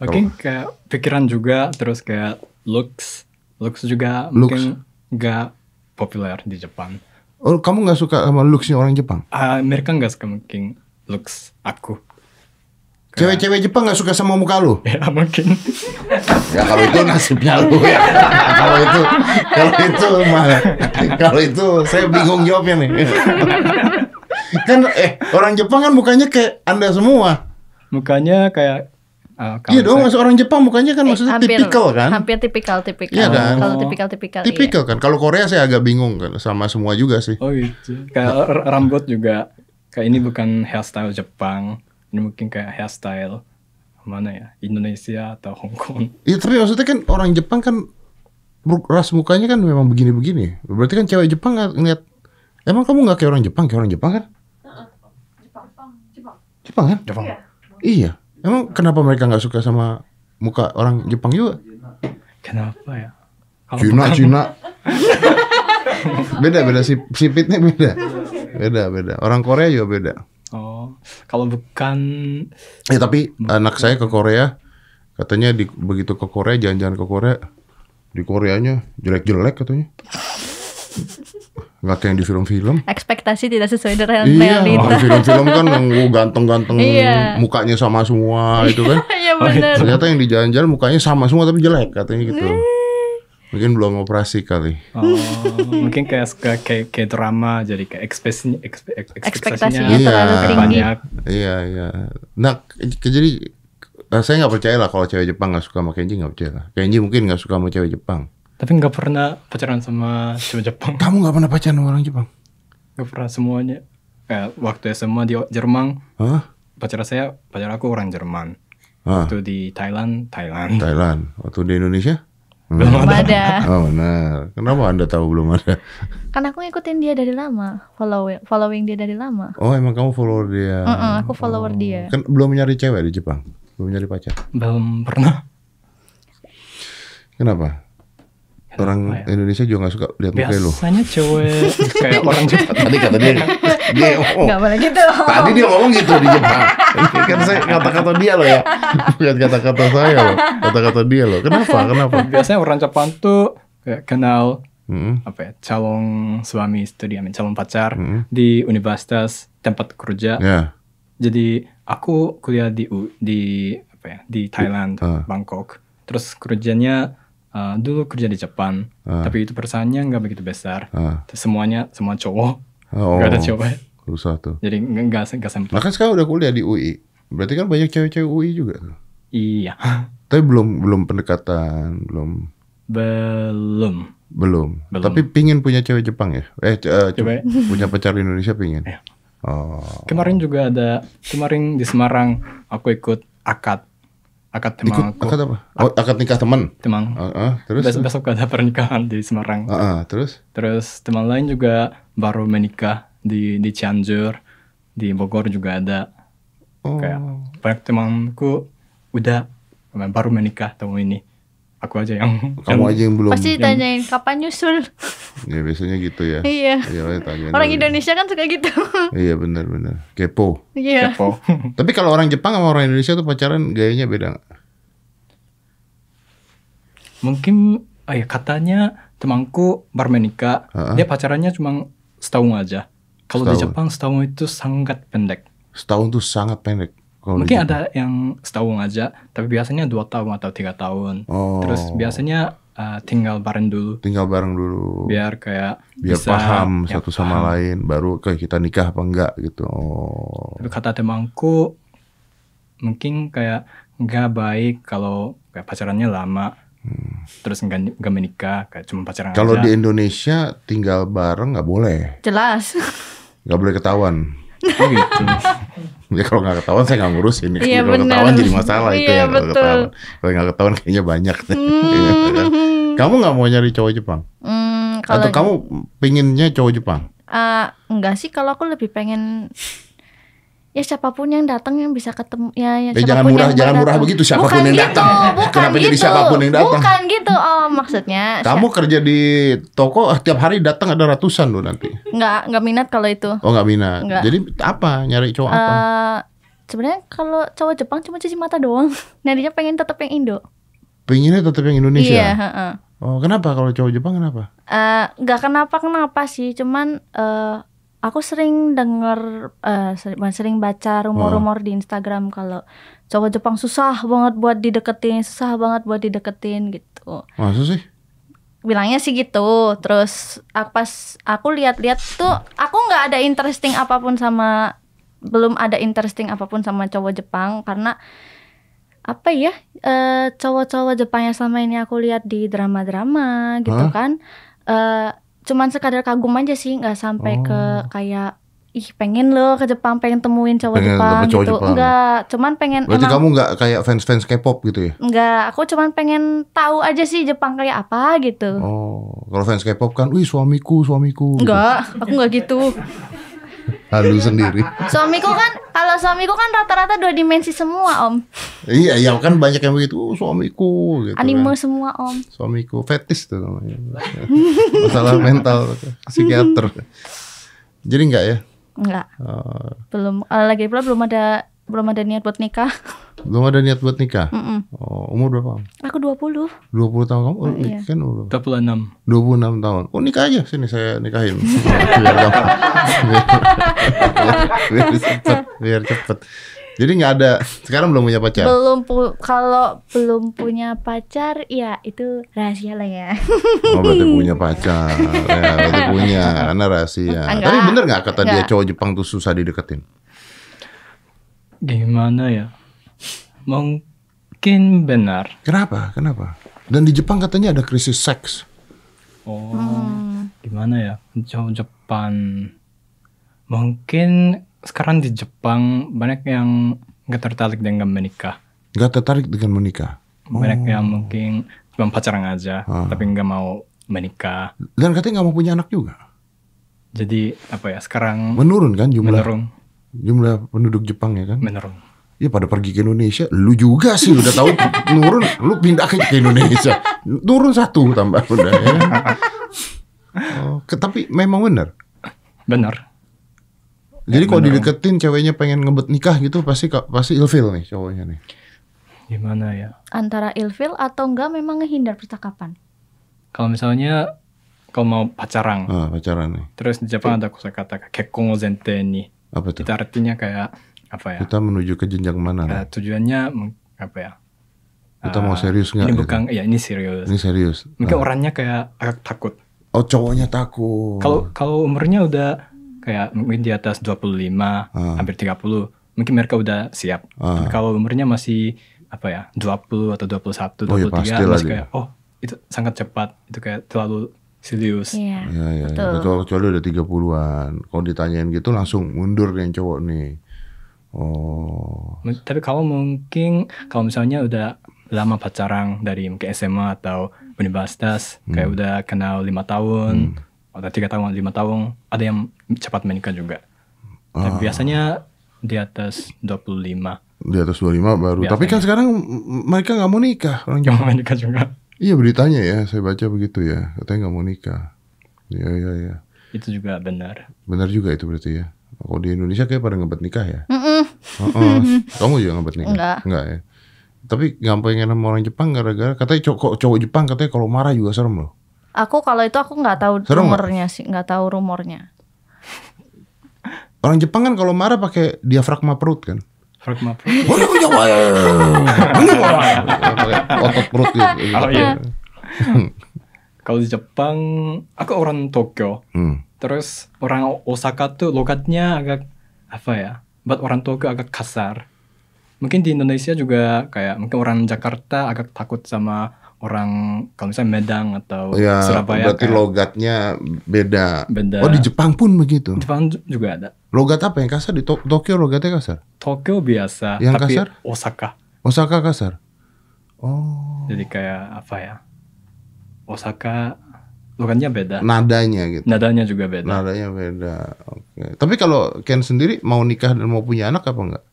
Mungkin okay, kayak pikiran juga terus kayak looks looks juga looks. mungkin nggak populer di Jepang. Oh, kamu nggak suka sama looksnya orang Jepang? Uh, ah, mereka nggak suka mungkin looks aku. Cewek-cewek Jepang gak suka sama muka lu? Ya mungkin. ya kalau itu nasibnya lu ya. kalau itu, kalau itu mah, kalau itu saya bingung jawabnya nih. kan eh orang Jepang kan mukanya kayak anda semua. Mukanya kayak Uh, iya dong, maksud orang Jepang mukanya kan eh, maksudnya hampir, tipikal kan? Hampir tipikal, tipikal. Iya kan? Kalau tipikal, tipikal. Tipikal iya. kan. Kalau Korea saya agak bingung kan, sama semua juga sih. Oh gitu. Kayak rambut juga. Kayak ini bukan hairstyle Jepang. Ini mungkin kayak hairstyle mana ya Indonesia atau Hong Kong. Iya tapi maksudnya kan orang Jepang kan ras mukanya kan memang begini-begini. Berarti kan cewek Jepang ngeliat emang kamu nggak kayak orang Jepang kayak orang Jepang kan? Jepang, Jepang, Jepang kan? Iya. Jepang. Iya. Emang kenapa mereka nggak suka sama muka orang Jepang juga? Kenapa ya? Cina, Cina. beda beda si sipitnya beda. Beda beda. Orang Korea juga beda. Oh, kalau bukan Ya tapi bukan. anak saya ke Korea katanya di, begitu ke Korea jalan-jalan ke Korea di Koreanya jelek-jelek katanya. Gak kayak di film-film. Ekspektasi tidak sesuai dengan iya, realita. Iya, film-film kan yang ganteng-ganteng iya. mukanya sama semua itu kan. Iya benar. Ternyata yang di jalan-jalan mukanya sama semua tapi jelek katanya gitu. Iya. Mungkin belum operasi kali. Oh, mungkin kayak kayak kayak drama jadi kayak ekspektasinya ekspektasinya iya, terlalu tinggi. Banyak. Iya, iya. Nah, jadi eh, saya nggak percaya lah kalau cewek Jepang nggak suka sama Kenji nggak percaya lah. Kenji mungkin nggak suka sama cewek Jepang. Tapi nggak pernah pacaran sama cewek Jepang. Kamu nggak pernah pacaran sama orang Jepang? Nggak pernah semuanya. Eh, waktu SMA di Jerman, huh? pacar saya pacar aku orang Jerman. Ah. Waktu di Thailand, Thailand. Thailand. Waktu di Indonesia? Belum, ada. ada. Oh benar. Kenapa anda tahu belum ada? Karena aku ngikutin dia dari lama, following following dia dari lama. Oh emang kamu follower dia? Mm -mm, aku follower oh. dia. Kan belum nyari cewek di Jepang, belum nyari pacar. Belum pernah. Kenapa? Ya, orang ya. Indonesia juga gak suka lihat muka lu. Biasanya cewek kayak orang Jepang. Tadi kata dia, dia oh, gak boleh gitu. Tadi dia ngomong gitu di Jepang. kan saya kata-kata dia loh ya. Bukan kata-kata saya loh. Kata-kata dia loh. Kenapa? Kenapa? Biasanya orang Jepang tuh kayak kenal hmm. apa ya, calon suami istri, amin calon pacar hmm. di universitas tempat kerja. Yeah. Jadi aku kuliah di di apa ya di Thailand, uh. Bangkok. Terus kerjanya uh, dulu kerja di Jepang, uh. tapi itu perusahaannya nggak begitu besar. Uh. Semuanya semua cowok, oh, nggak ada cewek. Susah tuh. Jadi nggak nggak sempat. Makanya sekarang udah kuliah di UI. Berarti kan banyak cewek-cewek UI juga. Iya. Tapi belum belum pendekatan, belum. Belum. Belum. Belum. Tapi pingin punya cewek Jepang ya? Eh, cewek. Eh, ya. punya pacar di Indonesia pingin. Eh. Oh. Kemarin juga ada kemarin di Semarang aku ikut akad akad teman aku. Akad apa? Oh, akad nikah teman. Teman. Uh, ah, uh, ah, terus Bes besok ada pernikahan di Semarang. Uh, uh, terus? Terus teman lain juga baru menikah di di Cianjur, di Bogor juga ada. Oh. Kayak banyak temanku udah baru menikah tahun ini aku aja yang kamu yang aja yang belum pasti tanyain yang... kapan nyusul ya biasanya gitu ya iya ya, tanya orang Indonesia kan suka gitu iya benar benar kepo iya kepo tapi kalau orang Jepang sama orang Indonesia tuh pacaran gayanya beda gak? mungkin oh ya katanya temanku barman uh -huh. dia pacarannya cuma setahun aja kalau di Jepang setahun itu sangat pendek setahun itu sangat pendek Mungkin ada yang setahun aja, tapi biasanya dua tahun atau tiga tahun. Oh. Terus biasanya uh, tinggal bareng dulu. Tinggal bareng dulu. Biar kayak biar bisa, paham ya, satu sama paham. lain, baru kayak kita nikah apa enggak gitu. Oh. Tapi kata temanku mungkin kayak nggak baik kalau kayak pacarannya lama. Hmm. Terus nggak menikah, kayak cuma pacaran Kalau di Indonesia tinggal bareng nggak boleh. Jelas. Nggak boleh ketahuan. oh gitu. ya kalau nggak ketahuan saya nggak ngurusin ya. Iya, kalau ketahuan jadi masalah itu yang ya kalau ketahuan. Kalau nggak ketahuan kayaknya banyak. Hmm. kamu nggak mau nyari cowok Jepang? Hmm, kalau Atau kamu pinginnya cowok Jepang? Uh, enggak sih, kalau aku lebih pengen ya siapapun yang datang yang bisa ketemu ya, ya eh, jangan murah jangan murah datang. begitu siapapun bukan yang gitu, bukan kenapa gitu. jadi siapapun yang datang bukan gitu oh maksudnya kamu siap... kerja di toko eh, tiap hari datang ada ratusan loh nanti nggak nggak minat kalau itu oh nggak minat nggak. jadi apa nyari cowok uh, apa eh, sebenarnya kalau cowok Jepang cuma cuci mata doang nadinya pengen tetap yang Indo pengennya tetap yang Indonesia iya uh -uh. oh kenapa kalau cowok Jepang kenapa eh, nggak uh, kenapa kenapa sih cuman uh, aku sering dengar, uh, eh, sering, sering baca rumor-rumor oh. di Instagram kalau cowok Jepang susah banget buat dideketin, susah banget buat dideketin gitu. Masa sih? Bilangnya sih gitu. Terus aku pas aku lihat-lihat tuh aku nggak ada interesting apapun sama belum ada interesting apapun sama cowok Jepang karena apa ya eh, cowok-cowok Jepang yang selama ini aku lihat di drama-drama gitu huh? kan uh, cuman sekadar kagum aja sih nggak sampai oh. ke kayak ih pengen lo ke Jepang pengen temuin cowok pengen Jepang cowok gitu Jepang. enggak cuman pengen berarti emang, kamu nggak kayak fans fans K-pop gitu ya enggak aku cuman pengen tahu aja sih Jepang kayak apa gitu oh kalau fans K-pop kan wih suamiku suamiku enggak gitu. aku enggak gitu halu sendiri. Suamiku kan kalau suamiku kan rata-rata dua dimensi semua, Om. Iya, iya kan banyak yang begitu, oh, suamiku gitu. Anime kan. semua, Om. Suamiku fetis tuh namanya. Masalah mental psikiater. Jadi enggak ya? Enggak. Uh, belum eh, lagi pula belum ada belum ada niat buat nikah. Belum ada niat buat nikah? Mm -mm. Oh, umur berapa? Aku 20. 20 tahun kamu? Oh, iya. kan umur 26. 26 tahun. Oh, nikah aja sini saya nikahin. biar cepat biar, biar, biar cepet, biar cepet. Jadi nggak ada sekarang belum punya pacar. Belum pu kalau belum punya pacar ya itu rahasia lah ya. Oh berarti punya pacar. ya, berarti punya karena rahasia. Enggak. Tapi bener nggak kata enggak. dia cowok Jepang tuh susah dideketin? Gimana ya? Mungkin benar. Kenapa? Kenapa? Dan di Jepang katanya ada krisis seks. Oh, hmm. gimana ya? Jauh Jepang. Mungkin sekarang di Jepang banyak yang gak tertarik dengan menikah. Gak tertarik dengan menikah. Banyak yang oh. mungkin cuma pacaran aja, ah. tapi nggak mau menikah. Dan katanya nggak mau punya anak juga. Jadi apa ya sekarang? Menurun kan jumlah. Menurun jumlah penduduk Jepang ya kan? Menurun. Iya pada pergi ke Indonesia, lu juga sih udah tahu turun, lu pindah ke Indonesia, turun satu tambah udah. Ya. Kan? oh, tapi memang benar. Benar. Jadi kalau dideketin ceweknya pengen ngebet nikah gitu pasti pasti ilfil nih cowoknya nih. Gimana ya? Antara ilfil atau enggak memang ngehindar percakapan. Kalau misalnya kalau mau pacaran. Ah, pacaran nih. Terus di Jepang ada kosakata kekkon o zente ni apa itu? Kita artinya kayak apa ya? Kita menuju ke jenjang mana? Nah, tujuannya apa ya? Kita uh, mau eh, serius nggak? Ini gitu? bukan, ya ini serius. Ini serius. Mungkin nah. orangnya kayak agak takut. Oh cowoknya takut. Kalau kalau umurnya udah kayak mungkin di atas 25, uh. Ah. hampir 30, mungkin mereka udah siap. uh. Tapi kalau umurnya masih apa ya, 20 atau 21, 23 oh, ya masih kayak oh, itu sangat cepat. Itu kayak terlalu Serius. Iya. Ya, ya, betul. kecuali udah 30-an. Kalau ditanyain gitu langsung mundur yang cowok nih. Oh. Nah, tapi kalau mungkin kalau misalnya udah lama pacaran dari mungkin SMA atau universitas hmm. kayak udah kenal lima tahun hmm. atau tiga tahun lima tahun ada yang cepat menikah juga. Ah. Tapi biasanya di atas 25 di atas 25 baru. Biasanya. Tapi kan sekarang mereka nggak mau nikah orang jangan menikah nikah juga. Iya beritanya ya, saya baca begitu ya. Katanya nggak mau nikah. Iya iya iya. Itu juga benar. Benar juga itu berarti ya. Kalau di Indonesia kayak pada ngebet nikah ya. Mm -mm. Kamu juga ngebet nikah? Enggak. Enggak ya. Tapi nggak pengen sama orang Jepang gara-gara katanya cowok, cowok Jepang katanya kalau marah juga serem loh. Aku kalau itu aku nggak tahu serem rumornya gak? sih, nggak tahu rumornya. Orang Jepang kan kalau marah pakai diafragma perut kan? Frog mah frog. wae. Otot perut gitu. Oh iya. iya. Kalau di Jepang, aku orang Tokyo. Hmm. Terus orang Osaka tuh logatnya agak apa ya? Buat orang Tokyo agak kasar. Mungkin di Indonesia juga kayak mungkin orang Jakarta agak takut sama orang kalau misalnya Medang atau ya, Surabaya berarti kan. logatnya beda. beda. Oh di Jepang pun begitu. Jepang juga ada. Logat apa yang kasar di to Tokyo logatnya kasar? Tokyo biasa. Yang tapi kasar? Osaka. Osaka kasar. Oh. Jadi kayak apa ya? Osaka logatnya beda. Nadanya gitu. Nadanya juga beda. Nadanya beda. Oke. Okay. Tapi kalau Ken sendiri mau nikah dan mau punya anak apa enggak?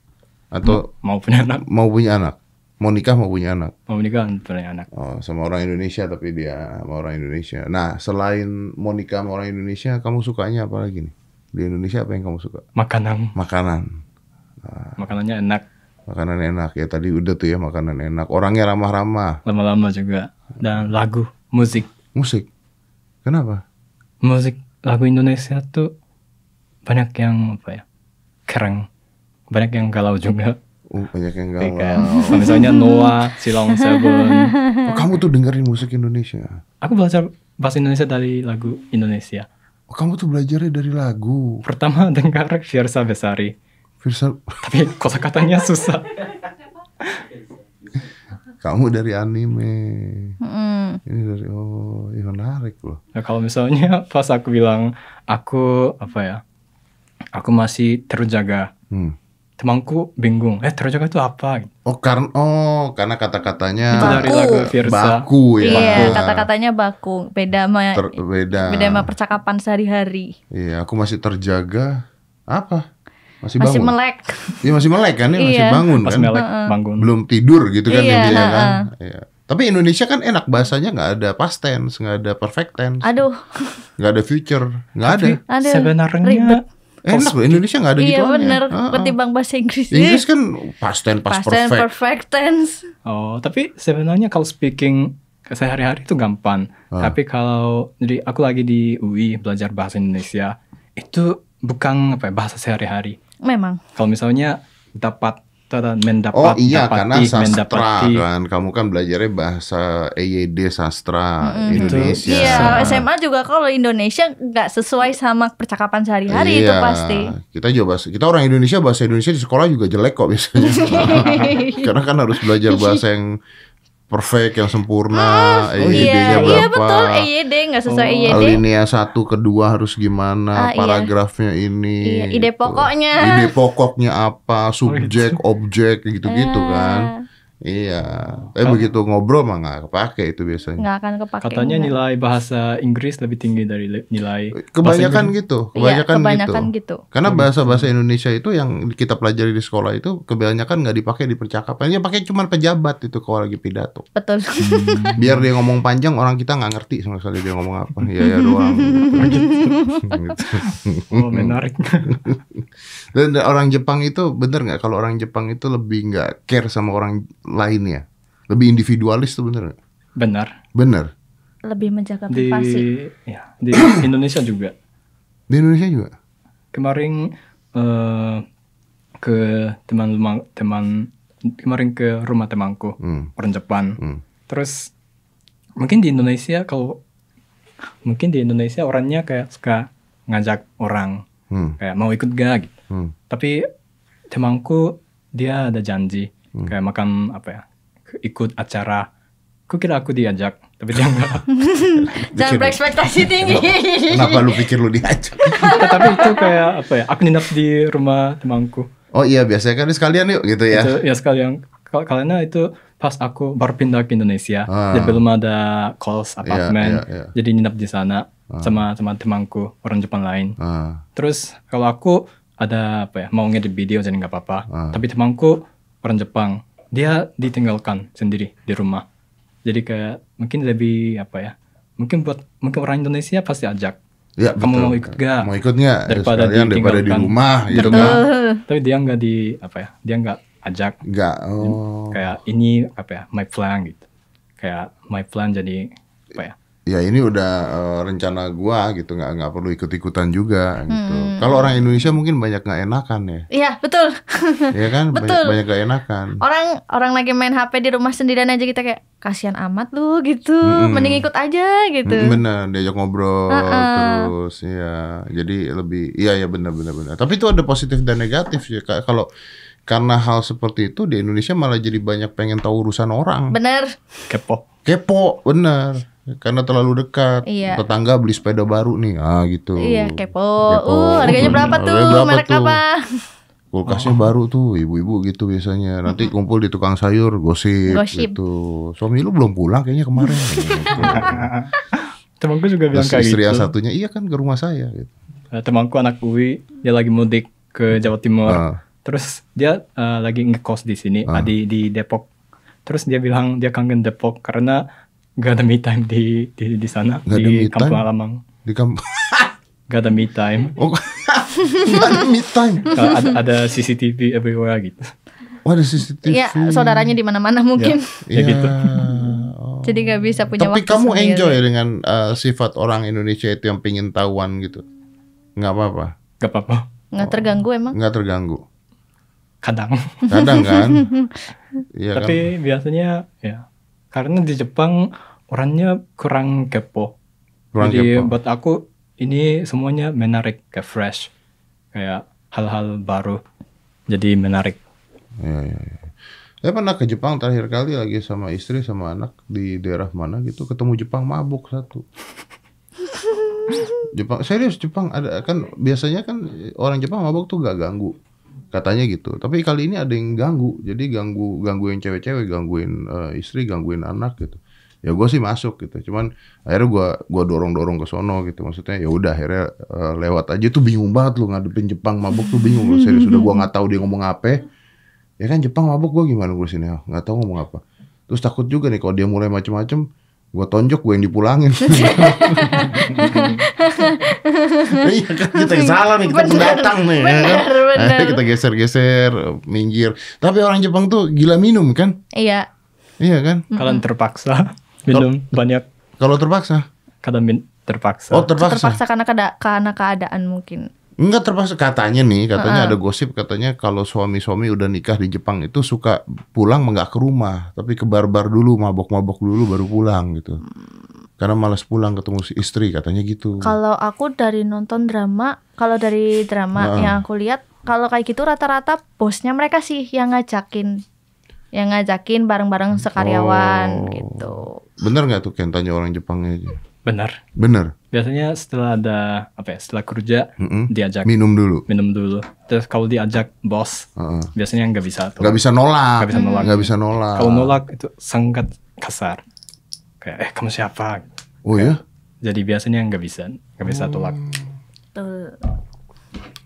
Atau mau, mau punya anak? Mau punya anak mau nikah mau punya anak mau nikah punya anak oh sama orang Indonesia tapi dia sama orang Indonesia nah selain mau nikah sama orang Indonesia kamu sukanya apa lagi nih di Indonesia apa yang kamu suka makanan makanan nah, makanannya enak makanan enak ya tadi udah tuh ya makanan enak orangnya ramah-ramah lama-lama juga dan lagu musik musik kenapa musik lagu Indonesia tuh banyak yang apa ya keren banyak yang galau juga Oh, banyak yang galau. Iya kan? Misalnya Noah, Silong Seven. Oh, kamu tuh dengerin musik Indonesia? Aku belajar bahasa Indonesia dari lagu Indonesia. Oh, kamu tuh belajarnya dari lagu? Pertama dengar Fiersa Besari. Fiersa... Tapi kosa katanya susah. kamu dari anime. Mm. Ini dari oh, ini iya, menarik loh. Nah, kalau misalnya pas aku bilang aku apa ya? Aku masih terjaga. Hmm temanku bingung eh terojoka itu apa oh karena oh karena kata katanya itu dari lagu baku ya iya baku. kata katanya baku beda sama Ter beda beda sama percakapan sehari hari iya aku masih terjaga apa masih bangun masih melek iya masih melek kan ya masih iya. bangun kan Masih melek, bangun belum tidur gitu kan iya, dia ya kan iya. Tapi Indonesia kan enak bahasanya nggak ada past tense, nggak ada perfect tense, aduh, nggak ada future, nggak ada. Aduh, sebenarnya ribet Enak loh Indonesia nggak ada iya, gitu Iya benar, ah, ah, ketimbang bahasa Inggris. Inggris kan past tense, past, past perfect. perfect tense. Oh, tapi sebenarnya kalau speaking sehari-hari itu gampang. Ah. Tapi kalau jadi aku lagi di UI belajar bahasa Indonesia, itu bukan apa ya, bahasa sehari-hari. Memang. Kalau misalnya dapat mendapat oh iya dapati, karena sastra mendapati. kan kamu kan belajarnya bahasa EYD sastra hmm, Indonesia iya SMA juga kalau Indonesia nggak sesuai sama percakapan sehari-hari iya. itu pasti kita juga bahasa kita orang Indonesia bahasa Indonesia di sekolah juga jelek kok biasanya karena kan harus belajar bahasa yang perfect yang sempurna, ah, oh, nya iya. berapa? Iya betul, EYD gak sesuai oh. satu kedua harus gimana? Ah, iya. paragrafnya iya. ini. Iya, ide gitu. pokoknya. Ide pokoknya apa? Oh, gitu. Subjek, objek gitu-gitu ah. kan. Iya, tapi eh, begitu ngobrol mah nggak kepake itu biasanya. Nggak akan kepake. Katanya enggak. nilai bahasa Inggris lebih tinggi dari nilai. Eh, kebanyakan gitu, iya, kebanyakan, iya, kebanyakan gitu. gitu. Karena bahasa bahasa Indonesia itu yang kita pelajari di sekolah itu kebanyakan nggak dipakai di percakapan. Yang pakai cuma pejabat itu kalau lagi pidato. Betul. Hmm. Biar dia ngomong panjang orang kita nggak ngerti sama sekali dia ngomong apa. Iya ya doang. oh menarik. Dan orang Jepang itu bener nggak kalau orang Jepang itu lebih nggak care sama orang lainnya? Lebih individualis tuh bener benar Bener. Bener. Lebih menjaga privasi. Di, ya, di Indonesia juga. Di Indonesia juga. Kemarin uh, ke teman teman kemarin ke rumah temanku hmm. orang Jepang. Hmm. Terus mungkin di Indonesia kalau mungkin di Indonesia orangnya kayak suka ngajak orang hmm. kayak mau ikut gak gitu. Hmm. Tapi temanku dia ada janji hmm. kayak makan apa ya ikut acara kukira aku diajak tapi dia enggak jangan gitu. berekspektasi tinggi kenapa, lu pikir lu diajak eh, tapi itu kayak apa ya aku nginep di rumah temanku oh iya biasanya kan sekalian yuk gitu ya itu, ya sekalian karena itu pas aku baru pindah ke Indonesia ah. jadi belum ada calls iya, apartemen yeah, yeah, yeah. jadi nginep di sana ah. sama sama temanku orang Jepang lain ah. terus kalau aku ada apa ya mau ngedit video jadi nggak apa-apa ah. tapi temanku orang Jepang dia ditinggalkan sendiri di rumah jadi kayak mungkin lebih apa ya mungkin buat mungkin orang Indonesia pasti ajak ya, kamu betul. mau ikut gak mau ikutnya daripada, ya, daripada di rumah gitu kan tapi dia nggak di apa ya dia nggak ajak nggak oh. kayak ini apa ya my plan gitu kayak my plan jadi apa ya ya ini udah uh, rencana gua gitu nggak nggak perlu ikut ikutan juga gitu hmm. kalau orang Indonesia mungkin banyak nggak enakan ya iya betul Iya kan betul. banyak nggak enakan orang orang lagi main HP di rumah sendirian aja kita kayak kasihan amat lu gitu hmm. mending ikut aja gitu hmm, bener diajak ngobrol uh -uh. terus ya jadi lebih iya ya bener bener bener tapi itu ada positif dan negatif ya kalau karena hal seperti itu di Indonesia malah jadi banyak pengen tahu urusan orang bener kepo kepo bener karena terlalu dekat. Iya. Tetangga beli sepeda baru nih, ah gitu. Iya, kepo. kepo. Uh, harganya berapa tuh? Harganya berapa Merek tuh? apa? Kulkasnya oh. baru tuh, ibu-ibu gitu biasanya. Nanti kumpul di tukang sayur, gosip, gitu. gosip. gitu. Suami lu belum pulang kayaknya kemarin. gitu. Temanku juga bilang kayak istri gitu. Istri satunya, iya kan ke rumah saya. Gitu. Eh, temanku anak UI, dia lagi mudik ke Jawa Timur. Uh. Terus dia uh, lagi ngekos di sini, uh. di di Depok. Terus dia bilang dia kangen Depok karena Gak ada me time di di, di sana gak di Kampung Alamang. Di kampung. gak ada me time. Oh, gak ada me time. ada, ada CCTV everywhere gitu. Oh ada CCTV. Iya, saudaranya di mana-mana mungkin. Ya, ya, gitu. Oh. Jadi gak bisa punya Tapi waktu kamu sendiri. enjoy dengan uh, sifat orang Indonesia itu yang pingin tahuan gitu. Gak apa-apa. Gak apa-apa. Gak terganggu emang? Gak terganggu. Kadang. Kadang kan. ya, Tapi kan? biasanya ya karena di Jepang orangnya kurang kepo. Kurang Jadi kepo. buat aku ini semuanya menarik, kayak fresh, kayak hal-hal baru. Jadi menarik. Ya, ya, ya. Saya pernah ke Jepang terakhir kali lagi sama istri sama anak di daerah mana gitu ketemu Jepang mabuk satu. Jepang serius Jepang ada kan biasanya kan orang Jepang mabuk tuh gak ganggu katanya gitu tapi kali ini ada yang ganggu jadi ganggu gangguin cewek-cewek gangguin uh, istri gangguin anak gitu ya gue sih masuk gitu cuman akhirnya gue gua dorong dorong ke sono gitu maksudnya ya udah akhirnya uh, lewat aja tuh bingung banget lu ngadepin Jepang mabuk tuh bingung lu serius udah gue nggak tahu dia ngomong apa ya kan Jepang mabuk gue gimana gue sini ya? nggak tahu ngomong apa terus takut juga nih kalau dia mulai macem-macem gue tonjok gue yang dipulangin iya kan kita yang salah nih kita mendatang nih bener, ya bener. kan? Eh, kita geser-geser minggir tapi orang Jepang tuh gila minum kan iya iya kan kalau terpaksa minum Kalo, banyak kalau terpaksa kadang min terpaksa oh terpaksa terpaksa karena keada karena keadaan mungkin Enggak terpaksa katanya nih, katanya uh -uh. ada gosip katanya kalau suami-suami udah nikah di Jepang itu suka pulang enggak ke rumah, tapi ke barbar bar dulu, mabok-mabok dulu baru pulang gitu. Hmm karena malas pulang ketemu si istri katanya gitu. Kalau aku dari nonton drama, kalau dari drama nah. yang aku lihat, kalau kayak gitu rata-rata bosnya mereka sih yang ngajakin, yang ngajakin bareng-bareng hmm. sekaryawan oh. gitu. Bener nggak tuh Ken tanya orang Jepangnya aja? Bener. Bener. Biasanya setelah ada apa ya? Setelah kerja mm -hmm. diajak minum dulu. Minum dulu. Terus kalau diajak bos, uh -uh. biasanya nggak bisa. Nggak bisa nolak. Nggak bisa nolak. Nggak bisa nolak. Kalau nolak itu sangat kasar kayak eh kamu siapa oh iya? kayak, ya jadi biasanya nggak bisa nggak bisa hmm. tolak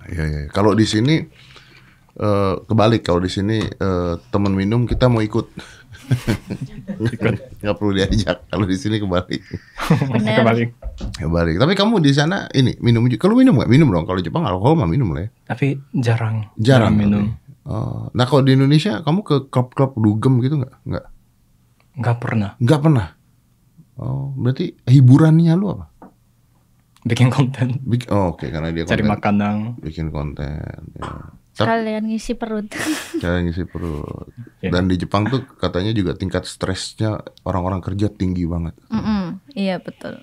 ya iya iya kalau di sini uh, kebalik kalau di sini uh, teman minum kita mau ikut nggak perlu diajak kalau di sini kebalik kebalik kebalik tapi kamu di sana ini minum juga kalau minum nggak minum dong kalau Jepang alkohol mah minum lah ya tapi jarang jarang, minum uh, nah kalau di Indonesia kamu ke klub-klub dugem gitu nggak nggak nggak pernah nggak pernah Oh, berarti hiburannya lu apa? Bikin konten. Bik oh, Oke, okay, karena dia konten. Cari makanan. Bikin konten. Ya. Kalian ngisi perut. Kalian ngisi perut. Iya. Dan di Jepang tuh katanya juga tingkat stresnya orang-orang kerja tinggi banget. Mm -mm. Iya betul.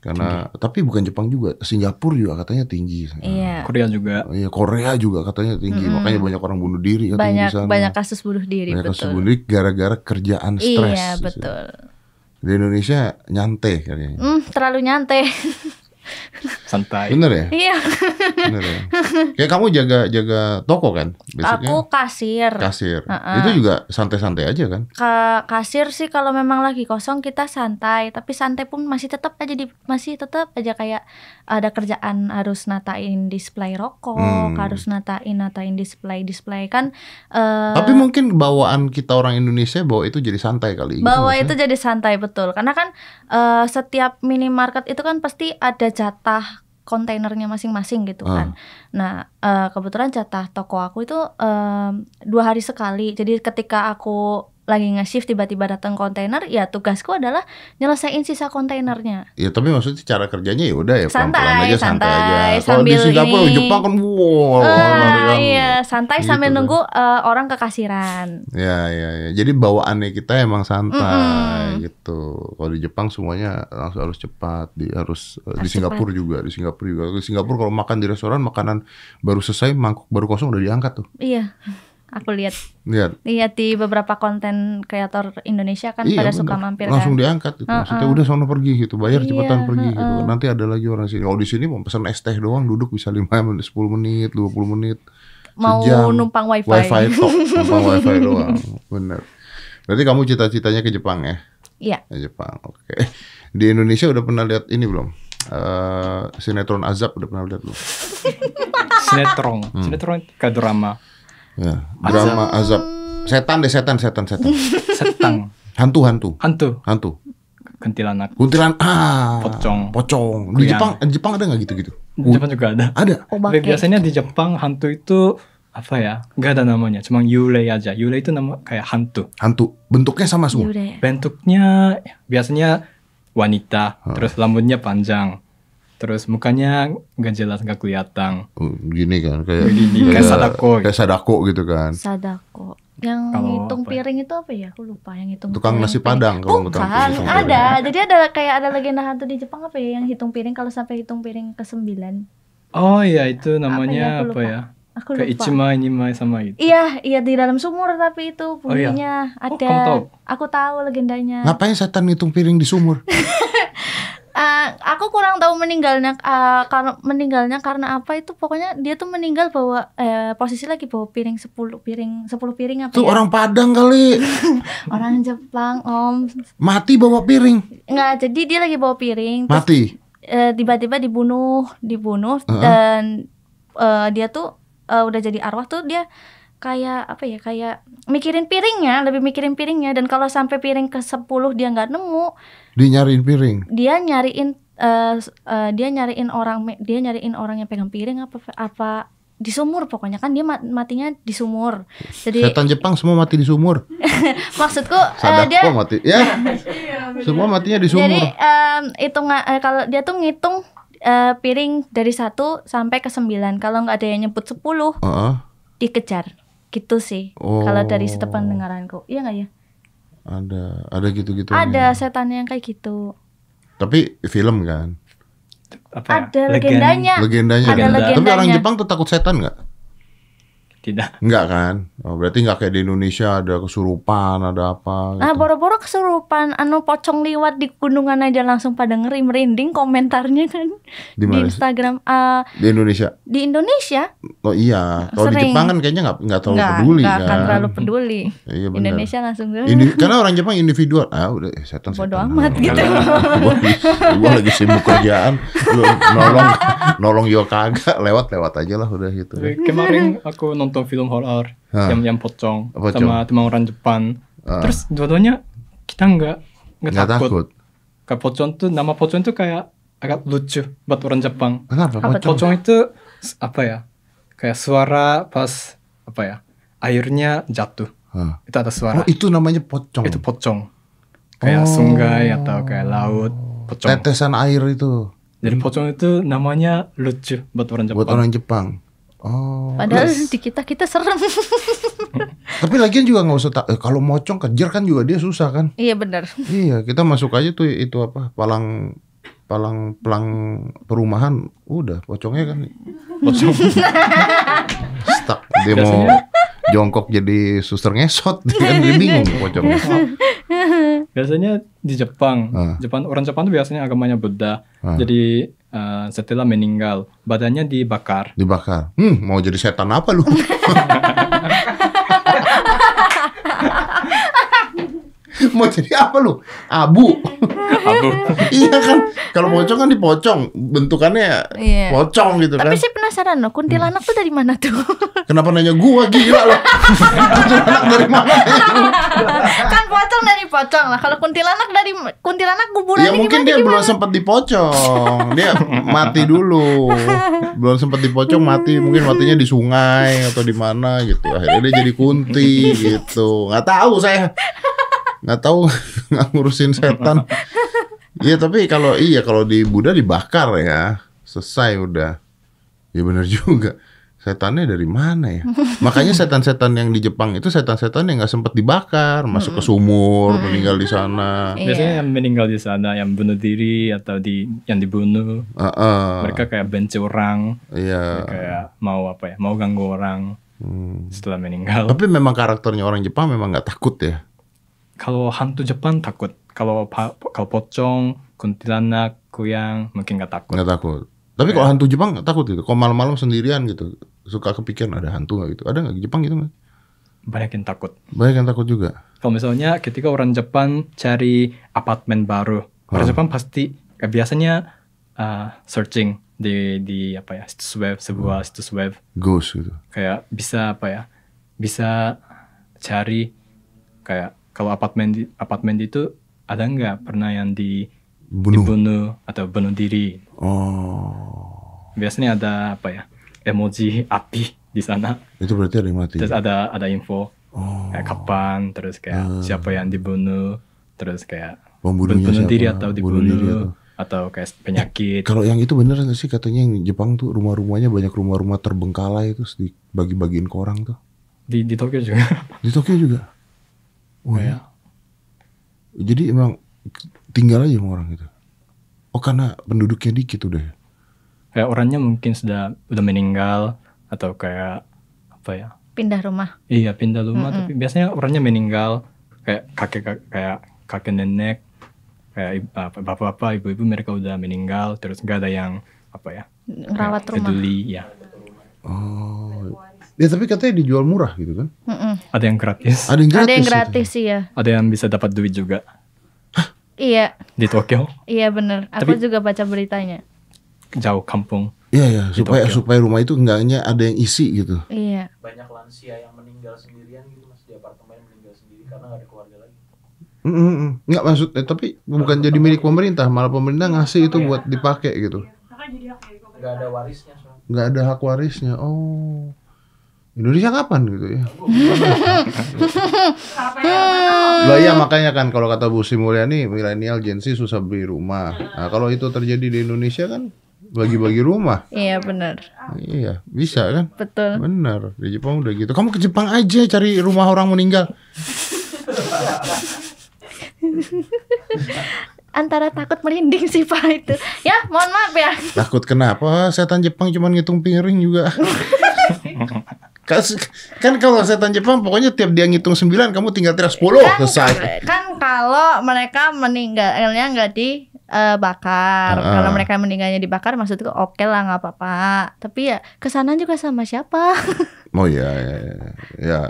Karena tinggi. tapi bukan Jepang juga, Singapura juga katanya tinggi. Iya. Korea juga. Oh, iya Korea juga katanya tinggi. Mm -hmm. Makanya banyak orang bunuh diri. Banyak banyak kasus bunuh diri. Banyak betul. kasus bunuh diri gara-gara kerjaan iya, stres. Iya betul. Sih. Di Indonesia nyantai kayaknya. Mm, terlalu nyantai. santai. Bener ya? Iya. Bener ya. Kayak kamu jaga jaga toko kan? Basicnya. Aku kasir. Kasir. Uh -uh. Itu juga santai-santai aja kan? Ke kasir sih kalau memang lagi kosong kita santai, tapi santai pun masih tetap aja di masih tetap aja kayak ada kerjaan harus natain display rokok, hmm. harus natain natain display display kan. Uh, tapi mungkin bawaan kita orang Indonesia bawa itu jadi santai kali. Gitu bawa gitu, itu jadi santai betul, karena kan uh, setiap minimarket itu kan pasti ada jatah kontainernya masing-masing gitu ah. kan. Nah uh, kebetulan jatah toko aku itu um, dua hari sekali. Jadi ketika aku lagi nge-shift tiba-tiba datang kontainer, ya tugasku adalah nyelesain sisa kontainernya. Ya tapi maksudnya cara kerjanya ya udah ya santai, pelan-pelan aja santai, santai aja. Kalau di Singapura, ini... Jepang kan wow. Ah, kan. iya, santai gitu sambil kan. nunggu uh, orang ke kasiran. Ya, ya, ya. Jadi bawaannya kita emang santai mm hmm gitu. Kalau di Jepang semuanya langsung harus cepat, di harus, eh, harus di Singapura cepat. juga, di Singapura juga. Di Singapura kalau makan di restoran makanan baru selesai mangkuk baru kosong udah diangkat tuh. Iya aku lihat lihat lihat di beberapa konten kreator Indonesia kan iya, pada bener. suka mampir kan. langsung kan? diangkat gitu. Uh-uh. maksudnya udah sono pergi gitu bayar iya, cepetan pergi uh-uh. gitu nanti ada lagi orang sini oh, di sini mau pesan es teh doang duduk bisa lima menit sepuluh menit dua puluh menit mau numpang wifi wifi top numpang wifi doang bener berarti kamu cita-citanya ke Jepang ya iya ke Jepang oke di Indonesia udah pernah lihat ini belum uh, sinetron azab udah pernah lihat belum sinetron hmm. sinetron kadrama drama Ya. Drama azab. azab. Setan deh setan setan setan. Setan. Hantu hantu. Hantu. Hantu. Kuntilanak. Kuntilanak. Ah. Pocong. Pocong. Di Kuyang. Jepang Jepang ada nggak gitu-gitu? Di Jepang juga ada. Ada. Oh, biasanya di Jepang hantu itu apa ya? Gak ada namanya, cuma yule aja. yule itu nama kayak hantu. Hantu. Bentuknya sama semua. Bentuknya biasanya wanita, hmm. terus rambutnya panjang Terus mukanya nggak jelas nggak kelihatan. Oh, gini kan kayak Gini, kayak, kayak sadako. Gitu. Kayak sadako gitu kan. Sadako. Yang ngitung ya? piring itu apa ya? Aku lupa yang ngitung. Tukang piring. nasi ya? padang kalau Bukan, tukang ada. Jadi ada kayak ada legenda hantu di Jepang apa ya yang hitung piring kalau sampai hitung piring ke sembilan. Oh iya itu namanya apa ya? Aku lupa. Ya? Ke Ichima Inima sama itu. Iya, iya di dalam sumur tapi itu punyanya oh, iya? Oh, ada. Tahu? Aku tahu legendanya. Ngapain setan ngitung piring di sumur? uh, aku kurang tahu meninggalnya uh, eh, karena meninggalnya karena apa itu pokoknya dia tuh meninggal bawa uh, posisi lagi bawa piring 10 piring 10 piring apa tuh ya? orang Padang kali orang Jepang om mati bawa piring nggak jadi dia lagi bawa piring mati tiba-tiba uh, dibunuh dibunuh uh -huh. dan uh, dia tuh uh, udah jadi arwah tuh dia kayak apa ya kayak mikirin piringnya lebih mikirin piringnya dan kalau sampai piring ke 10 dia nggak nemu dia nyariin piring. Dia nyariin uh, uh, dia nyariin orang dia nyariin orang yang pegang piring apa apa di sumur pokoknya kan dia matinya di sumur. Jadi setan Jepang semua mati di sumur. Maksudku uh, dia mati ya. Iya, semua matinya di sumur. Jadi um, nggak uh, kalau dia tuh ngitung uh, piring dari satu sampai ke sembilan Kalau nggak ada yang nyebut sepuluh uh dikejar. Gitu sih. Oh. Kalau dari oh. setepan dengaranku. Iya nggak ya? Ada ada gitu-gitu. Ada setan yang kayak gitu. Tapi film kan? Apa ya? Ada legendanya. Legendanya. Ada kan? legendanya. Tapi orang Jepang tuh takut setan nggak? Tidak. Enggak kan? Oh, berarti nggak kayak di Indonesia ada kesurupan, ada apa gitu. nah boro-boro kesurupan, anu pocong liwat di gunungan aja langsung pada ngeri merinding komentarnya kan. Di, di Instagram uh, di Indonesia. Di Indonesia? Oh iya, kalau di Jepang kan kayaknya nggak enggak terlalu enggak, peduli enggak kan. akan terlalu peduli. iya, Indonesia langsung Indi karena orang Jepang individual. Ah, udah eh, setan, setan Bodo setan. amat nah, gitu. gua, lagi sibuk kerjaan, nolong nolong yo kagak, lewat-lewat aja lah udah gitu. Kemarin aku nonton nonton film horor ah. yang yang pocong, pocong sama teman orang Jepang. Uh. Terus dua-duanya kita nggak nggak takut. takut. Kayak pocong tuh nama pocong tuh kayak agak lucu buat orang Jepang. Kenapa? Pocong, pocong itu apa ya? Kayak suara pas apa ya? Airnya jatuh. Ah. Itu ada suara. Oh, itu namanya pocong. Itu pocong. Kayak oh. sungai atau kayak laut. Pocong. Tetesan air itu. Jadi pocong itu namanya lucu buat orang Jepang. Buat orang Jepang. Oh, Padahal terus. di kita kita serem. Tapi lagian juga nggak usah Eh, kalau mocong kejar kan juga dia susah kan? Iya benar. Iya kita masuk aja tuh itu apa palang palang pelang perumahan udah pocongnya kan pocong stuck dia mau jongkok jadi suster ngesot kan iya, iya, dia iya. bingung pocongnya biasanya di Jepang uh. Jepang orang Jepang tuh biasanya agamanya Buddha uh. jadi uh, setelah meninggal badannya dibakar dibakar hmm mau jadi setan apa lu mau jadi apa lu? Abu. Abu. iya kan. Kalau pocong kan dipocong, bentukannya yeah. pocong gitu kan. Tapi saya penasaran loh, kuntilanak hmm. tuh dari mana tuh? Kenapa nanya gua gila loh? kuntilanak dari mana? kan pocong dari pocong lah. Kalau kuntilanak dari kuntilanak kuburan Ya mungkin dia gimana? belum sempat dipocong. Dia mati dulu. Belum sempat dipocong mati, mungkin matinya di sungai atau di mana gitu. Akhirnya dia jadi kunti gitu. Nggak tahu saya nggak tahu nggak ngurusin setan. Iya tapi kalau iya kalau di Buddha dibakar ya selesai udah. Ya benar juga. Setannya dari mana ya? Makanya setan-setan yang di Jepang itu setan-setan yang nggak sempat dibakar, masuk ke sumur, meninggal di sana. Iya. Biasanya yang meninggal di sana, yang bunuh diri atau di yang dibunuh, uh -uh. mereka kayak benci orang, yeah. Iya. kayak mau apa ya, mau ganggu orang hmm. setelah meninggal. Tapi memang karakternya orang Jepang memang nggak takut ya kalau hantu Jepang takut. Kalau kalau pocong, kuntilanak, kuyang mungkin nggak takut. Nggak takut. Tapi kalau ya. hantu Jepang nggak takut gitu. Kalau malam-malam sendirian gitu, suka kepikiran ada hantu nggak gitu. Ada nggak Jepang gitu nggak? Banyak yang takut. Banyak yang takut juga. Kalau misalnya ketika orang Jepang cari apartemen baru, hmm. orang ah. Jepang pasti eh, biasanya uh, searching di di apa ya situs web sebuah hmm. situs web ghost gitu kayak bisa apa ya bisa cari kayak kalau apartemen di apartemen itu ada nggak pernah yang di bunuh. dibunuh atau bunuh diri? Oh. Biasanya ada apa ya emoji api di sana. Itu berarti ada yang mati. Terus ada ada info oh. kayak kapan, terus kayak uh. siapa yang dibunuh, terus kayak bunuh siapa? diri atau dibunuh. diri atau atau kayak penyakit. Eh, kalau yang itu bener gak sih katanya yang Jepang tuh rumah-rumahnya banyak rumah-rumah terbengkalai itu dibagi-bagiin ke orang tuh. Di di Tokyo juga. Di Tokyo juga. Oh ya. Jadi emang tinggal aja sama orang itu. Oh karena penduduknya dikit udah. Ya? Kayak orangnya mungkin sudah udah meninggal atau kayak apa ya? Pindah rumah. Iya pindah rumah, mm -mm. tapi biasanya orangnya meninggal kayak kakek kayak kakek nenek kayak bapak-bapak ibu-ibu mereka udah meninggal terus nggak ada yang apa ya? Rawat rumah. Peduli ya. Oh. Ya tapi katanya dijual murah gitu kan? Mm-mm. Ada yang gratis. Ada yang gratis. Ada yang gratis sih ya. Iya. Ada yang bisa dapat duit juga. Hah? Iya. Di Tokyo. Iya bener. Aku tapi, juga baca beritanya. Jauh kampung. Iya ya. Supaya supaya rumah itu enggaknya ada yang isi gitu. Iya. Banyak lansia yang meninggal sendirian gitu mas di apartemen meninggal sendiri karena gak ada keluarga lagi. Mm-mm. Nggak maksud, eh, tapi bukan bukan jadi milik pemerintah, malah pemerintah ngasih itu buat dipakai gitu. nggak ada warisnya. Nggak ada hak warisnya. Oh. Indonesia kapan gitu ya? Lah iya makanya kan kalau kata Bu Simulyani nih milenial Gen Z susah beli rumah. Nah, kalau itu terjadi di Indonesia kan bagi-bagi rumah. Iya benar. Iya bisa kan? Betul. Benar di Jepang udah gitu. Kamu ke Jepang aja cari rumah orang meninggal. Antara takut merinding sih Pak itu. Ya mohon maaf ya. Takut kenapa? Setan Jepang cuma ngitung piring juga. Kan, kan kalau setan Jepang pokoknya tiap dia ngitung 9 kamu tinggal teriak 10 kan, selesai. Kan, kan kalau mereka meninggalnya nggak dibakar. Eh, uh, ah, uh. Ah. Kalau mereka meninggalnya dibakar maksudku oke okay lah nggak apa-apa. Tapi ya kesana juga sama siapa? oh iya ya. ya.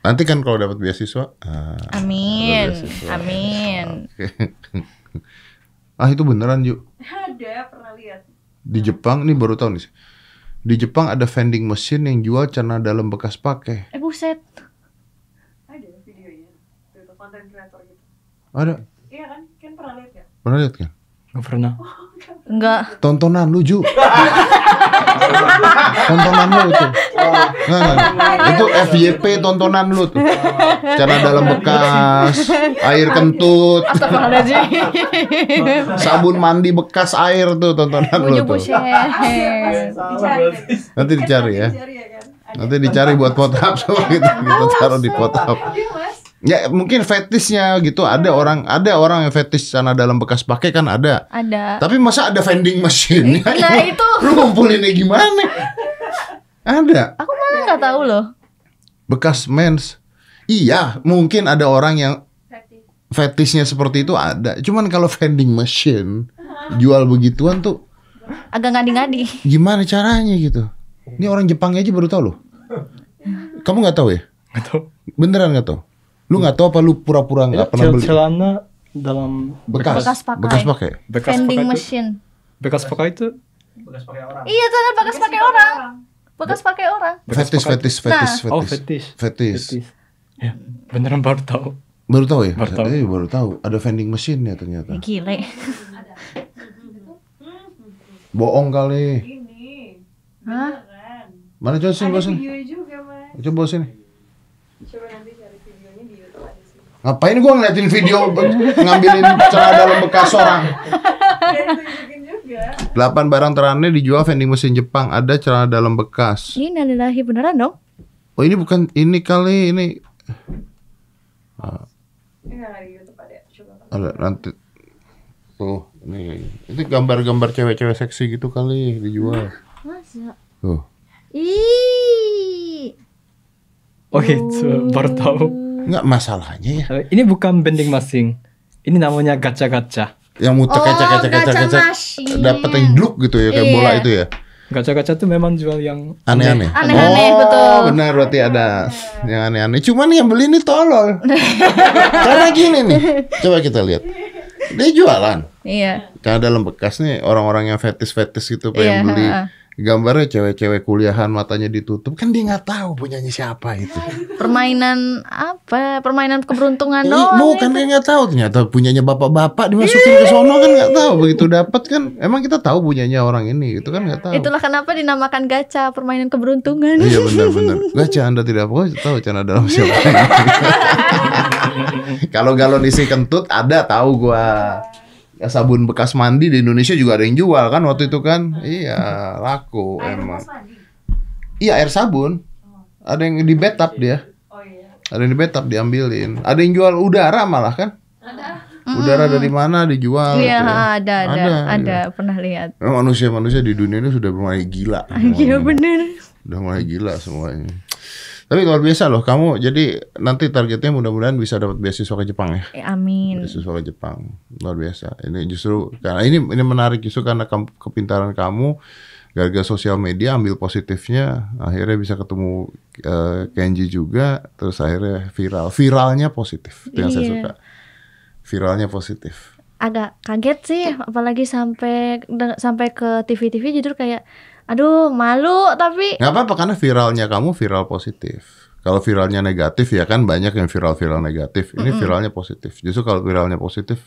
Nanti kan kalau dapat beasiswa. Uh, Amin. Beasiswa. Amin. ah itu beneran yuk. Ada pernah lihat. Di Jepang ini baru tahun nih di Jepang ada vending machine yang jual celana dalam bekas pakai. Eh buset. Ada videonya. Itu konten kreator gitu. Ada. Iya kan? Kan pernah lihat ya? Pernah lihat kan? Gak pernah. Oh, Enggak. Tontonan lu Ju. tontonan lu tuh. Oh. Nah, Itu FYP tontonan lu tuh. Cara dalam bekas, air kentut. Sabun mandi bekas air tuh tontonan lu tuh. Nanti dicari ya. ya kan? Nanti dicari buat potap up gitu, kita, taruh di potap. Ya mungkin fetishnya gitu ada hmm. orang ada orang yang fetish sana dalam bekas pakai kan ada. Ada. Tapi masa ada vending machine? Nah ya? itu. Lu ngumpulinnya gimana? ada. Aku malah nggak tahu loh. Bekas mens. Iya mungkin ada orang yang fetishnya seperti itu ada. Cuman kalau vending machine jual begituan tuh agak ngadi-ngadi. Gimana caranya gitu? Ini orang Jepang aja baru tahu loh. Kamu nggak tahu ya? Nggak tahu. Beneran nggak tahu? Lu nggak tahu apa lu pura-pura nggak pernah beli? Celana dalam bekas bekas pakai. Bekas pakai. Bekas Vending pakai machine. Bekas pakai itu bekas pakai orang. Iya, celana bekas, pakai orang. Bekas pakai orang. Nah. Fetis, fetis, fetis, fetis. Oh, fetis. Fetis. Ya, beneran baru tahu. Baru tahu ya? Baru tahu. Eh, baru tahu. Ada vending machine ya ternyata. Ya, gile. Bohong kali. Ini. Hah? Mana Johnson bosan? Coba sini. Coba nanti Ngapain gua ngeliatin video ngambilin celana dalam bekas orang? Delapan barang terane dijual vending mesin Jepang ada celana dalam bekas. Ini adalah beneran dong? Oh ini bukan ini kali ini. Ah. ada nanti tuh ini ini gambar-gambar cewek-cewek seksi gitu kali dijual. Tuh. Ih. Oh itu baru tahu. Enggak masalahnya ya. Ini bukan bending masing. Ini namanya gacha-gacha. Yang muter oh, kaca-kaca-kaca-kaca dapat yang duk gitu ya kayak iya. bola itu ya. Gacha-gacha tuh memang jual yang aneh-aneh. Aneh-aneh oh, betul. Benar berarti ada yang aneh-aneh. Cuman yang beli ini tolol. Karena gini nih. Coba kita lihat. Dia jualan. Iya. Karena dalam bekas nih orang-orang yang fetis-fetis gitu pengen iya, beli. Ha -ha gambarnya cewek-cewek kuliahan matanya ditutup kan dia nggak tahu punyanya siapa itu permainan apa permainan keberuntungan doang bukan dia nggak tahu ternyata punyanya bapak-bapak dimasukin ke sono kan nggak tahu begitu dapat kan emang kita tahu punyanya orang ini itu kan nggak tahu itulah kenapa dinamakan gacha permainan keberuntungan iya benar-benar gacha anda tidak apa tahu cara dalam siapa kalau galon isi kentut ada tahu gua ya sabun bekas mandi di Indonesia juga ada yang jual kan waktu itu kan iya, iya laku air emang iya air sabun oh. ada yang di betap iya. dia oh, iya. ada yang di betap diambilin ada yang jual udara malah kan ada udara dari mana dijual iya gitu ya? ada ada ada, ada gitu. pernah lihat manusia ya, manusia di dunia ini sudah mulai gila gila bener udah mulai gila semuanya tapi luar biasa loh kamu. Jadi nanti targetnya mudah-mudahan bisa dapat beasiswa ke Jepang ya. Eh, amin. Beasiswa ke Jepang. Luar biasa. Ini justru karena ini ini menarik justru karena ke kepintaran kamu gara-gara sosial media ambil positifnya akhirnya bisa ketemu uh, Kenji juga terus akhirnya viral. Viralnya positif. Itu yang iya. saya suka. Viralnya positif agak kaget sih apalagi sampai sampai ke TV-TV jujur kayak Aduh, malu tapi Gak apa-apa karena viralnya kamu viral positif. Kalau viralnya negatif ya kan banyak yang viral-viral negatif. Ini mm -hmm. viralnya positif. Justru kalau viralnya positif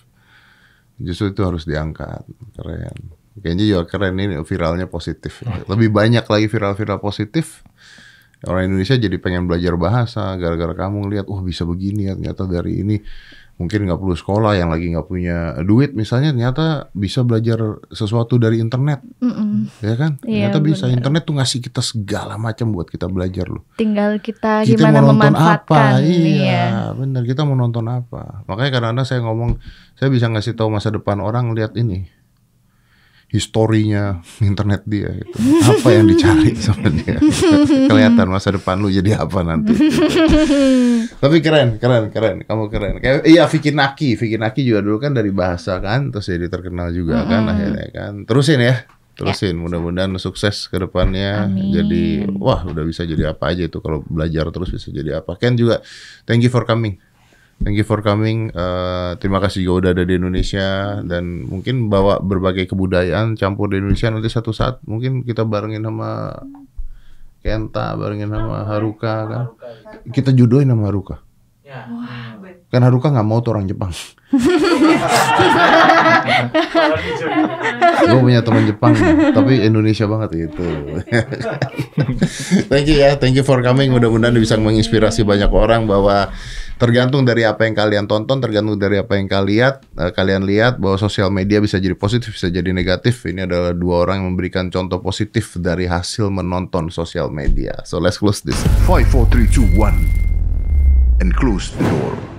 justru itu harus diangkat. Keren. Kayaknya juga ya keren ini viralnya positif. Lebih banyak lagi viral-viral positif. Orang Indonesia jadi pengen belajar bahasa gara-gara kamu lihat, oh bisa begini ya ternyata dari ini mungkin nggak perlu sekolah yang lagi nggak punya duit misalnya ternyata bisa belajar sesuatu dari internet mm -mm. ya kan yeah, ternyata bisa internet tuh ngasih kita segala macam buat kita belajar loh tinggal kita, kita gimana mau nonton memanfaatkan apa iya ya. bener kita mau nonton apa makanya karena anda saya ngomong saya bisa ngasih tahu masa depan orang lihat ini historinya internet dia gitu. Apa yang dicari sama dia? Kelihatan masa depan lu jadi apa nanti. Gitu. Tapi keren, keren, keren. Kamu keren. Kayak iya Vicky Naki, Vicky Naki juga dulu kan dari bahasa kan, terus jadi terkenal juga mm -hmm. kan akhirnya kan. Terusin ya. Terusin, ya. mudah-mudahan sukses ke depannya. Jadi, wah udah bisa jadi apa aja itu kalau belajar terus bisa jadi apa. Ken juga, thank you for coming. Thank you for coming. Uh, terima kasih juga udah ada di Indonesia dan mungkin bawa berbagai kebudayaan campur di Indonesia nanti satu saat mungkin kita barengin sama Kenta, barengin sama Haruka kan. Iya. Kita jodohin sama Haruka. Ya. Kan Haruka nggak mau tuh orang Jepang gue punya teman Jepang tapi Indonesia banget itu thank you ya thank you for coming mudah-mudahan bisa menginspirasi banyak orang bahwa tergantung dari apa yang kalian tonton tergantung dari apa yang kalian lihat uh, eh, kalian lihat bahwa sosial media bisa jadi positif bisa jadi negatif ini adalah dua orang yang memberikan contoh positif dari hasil menonton sosial media so let's close this Five, four, three, two, one, and close the door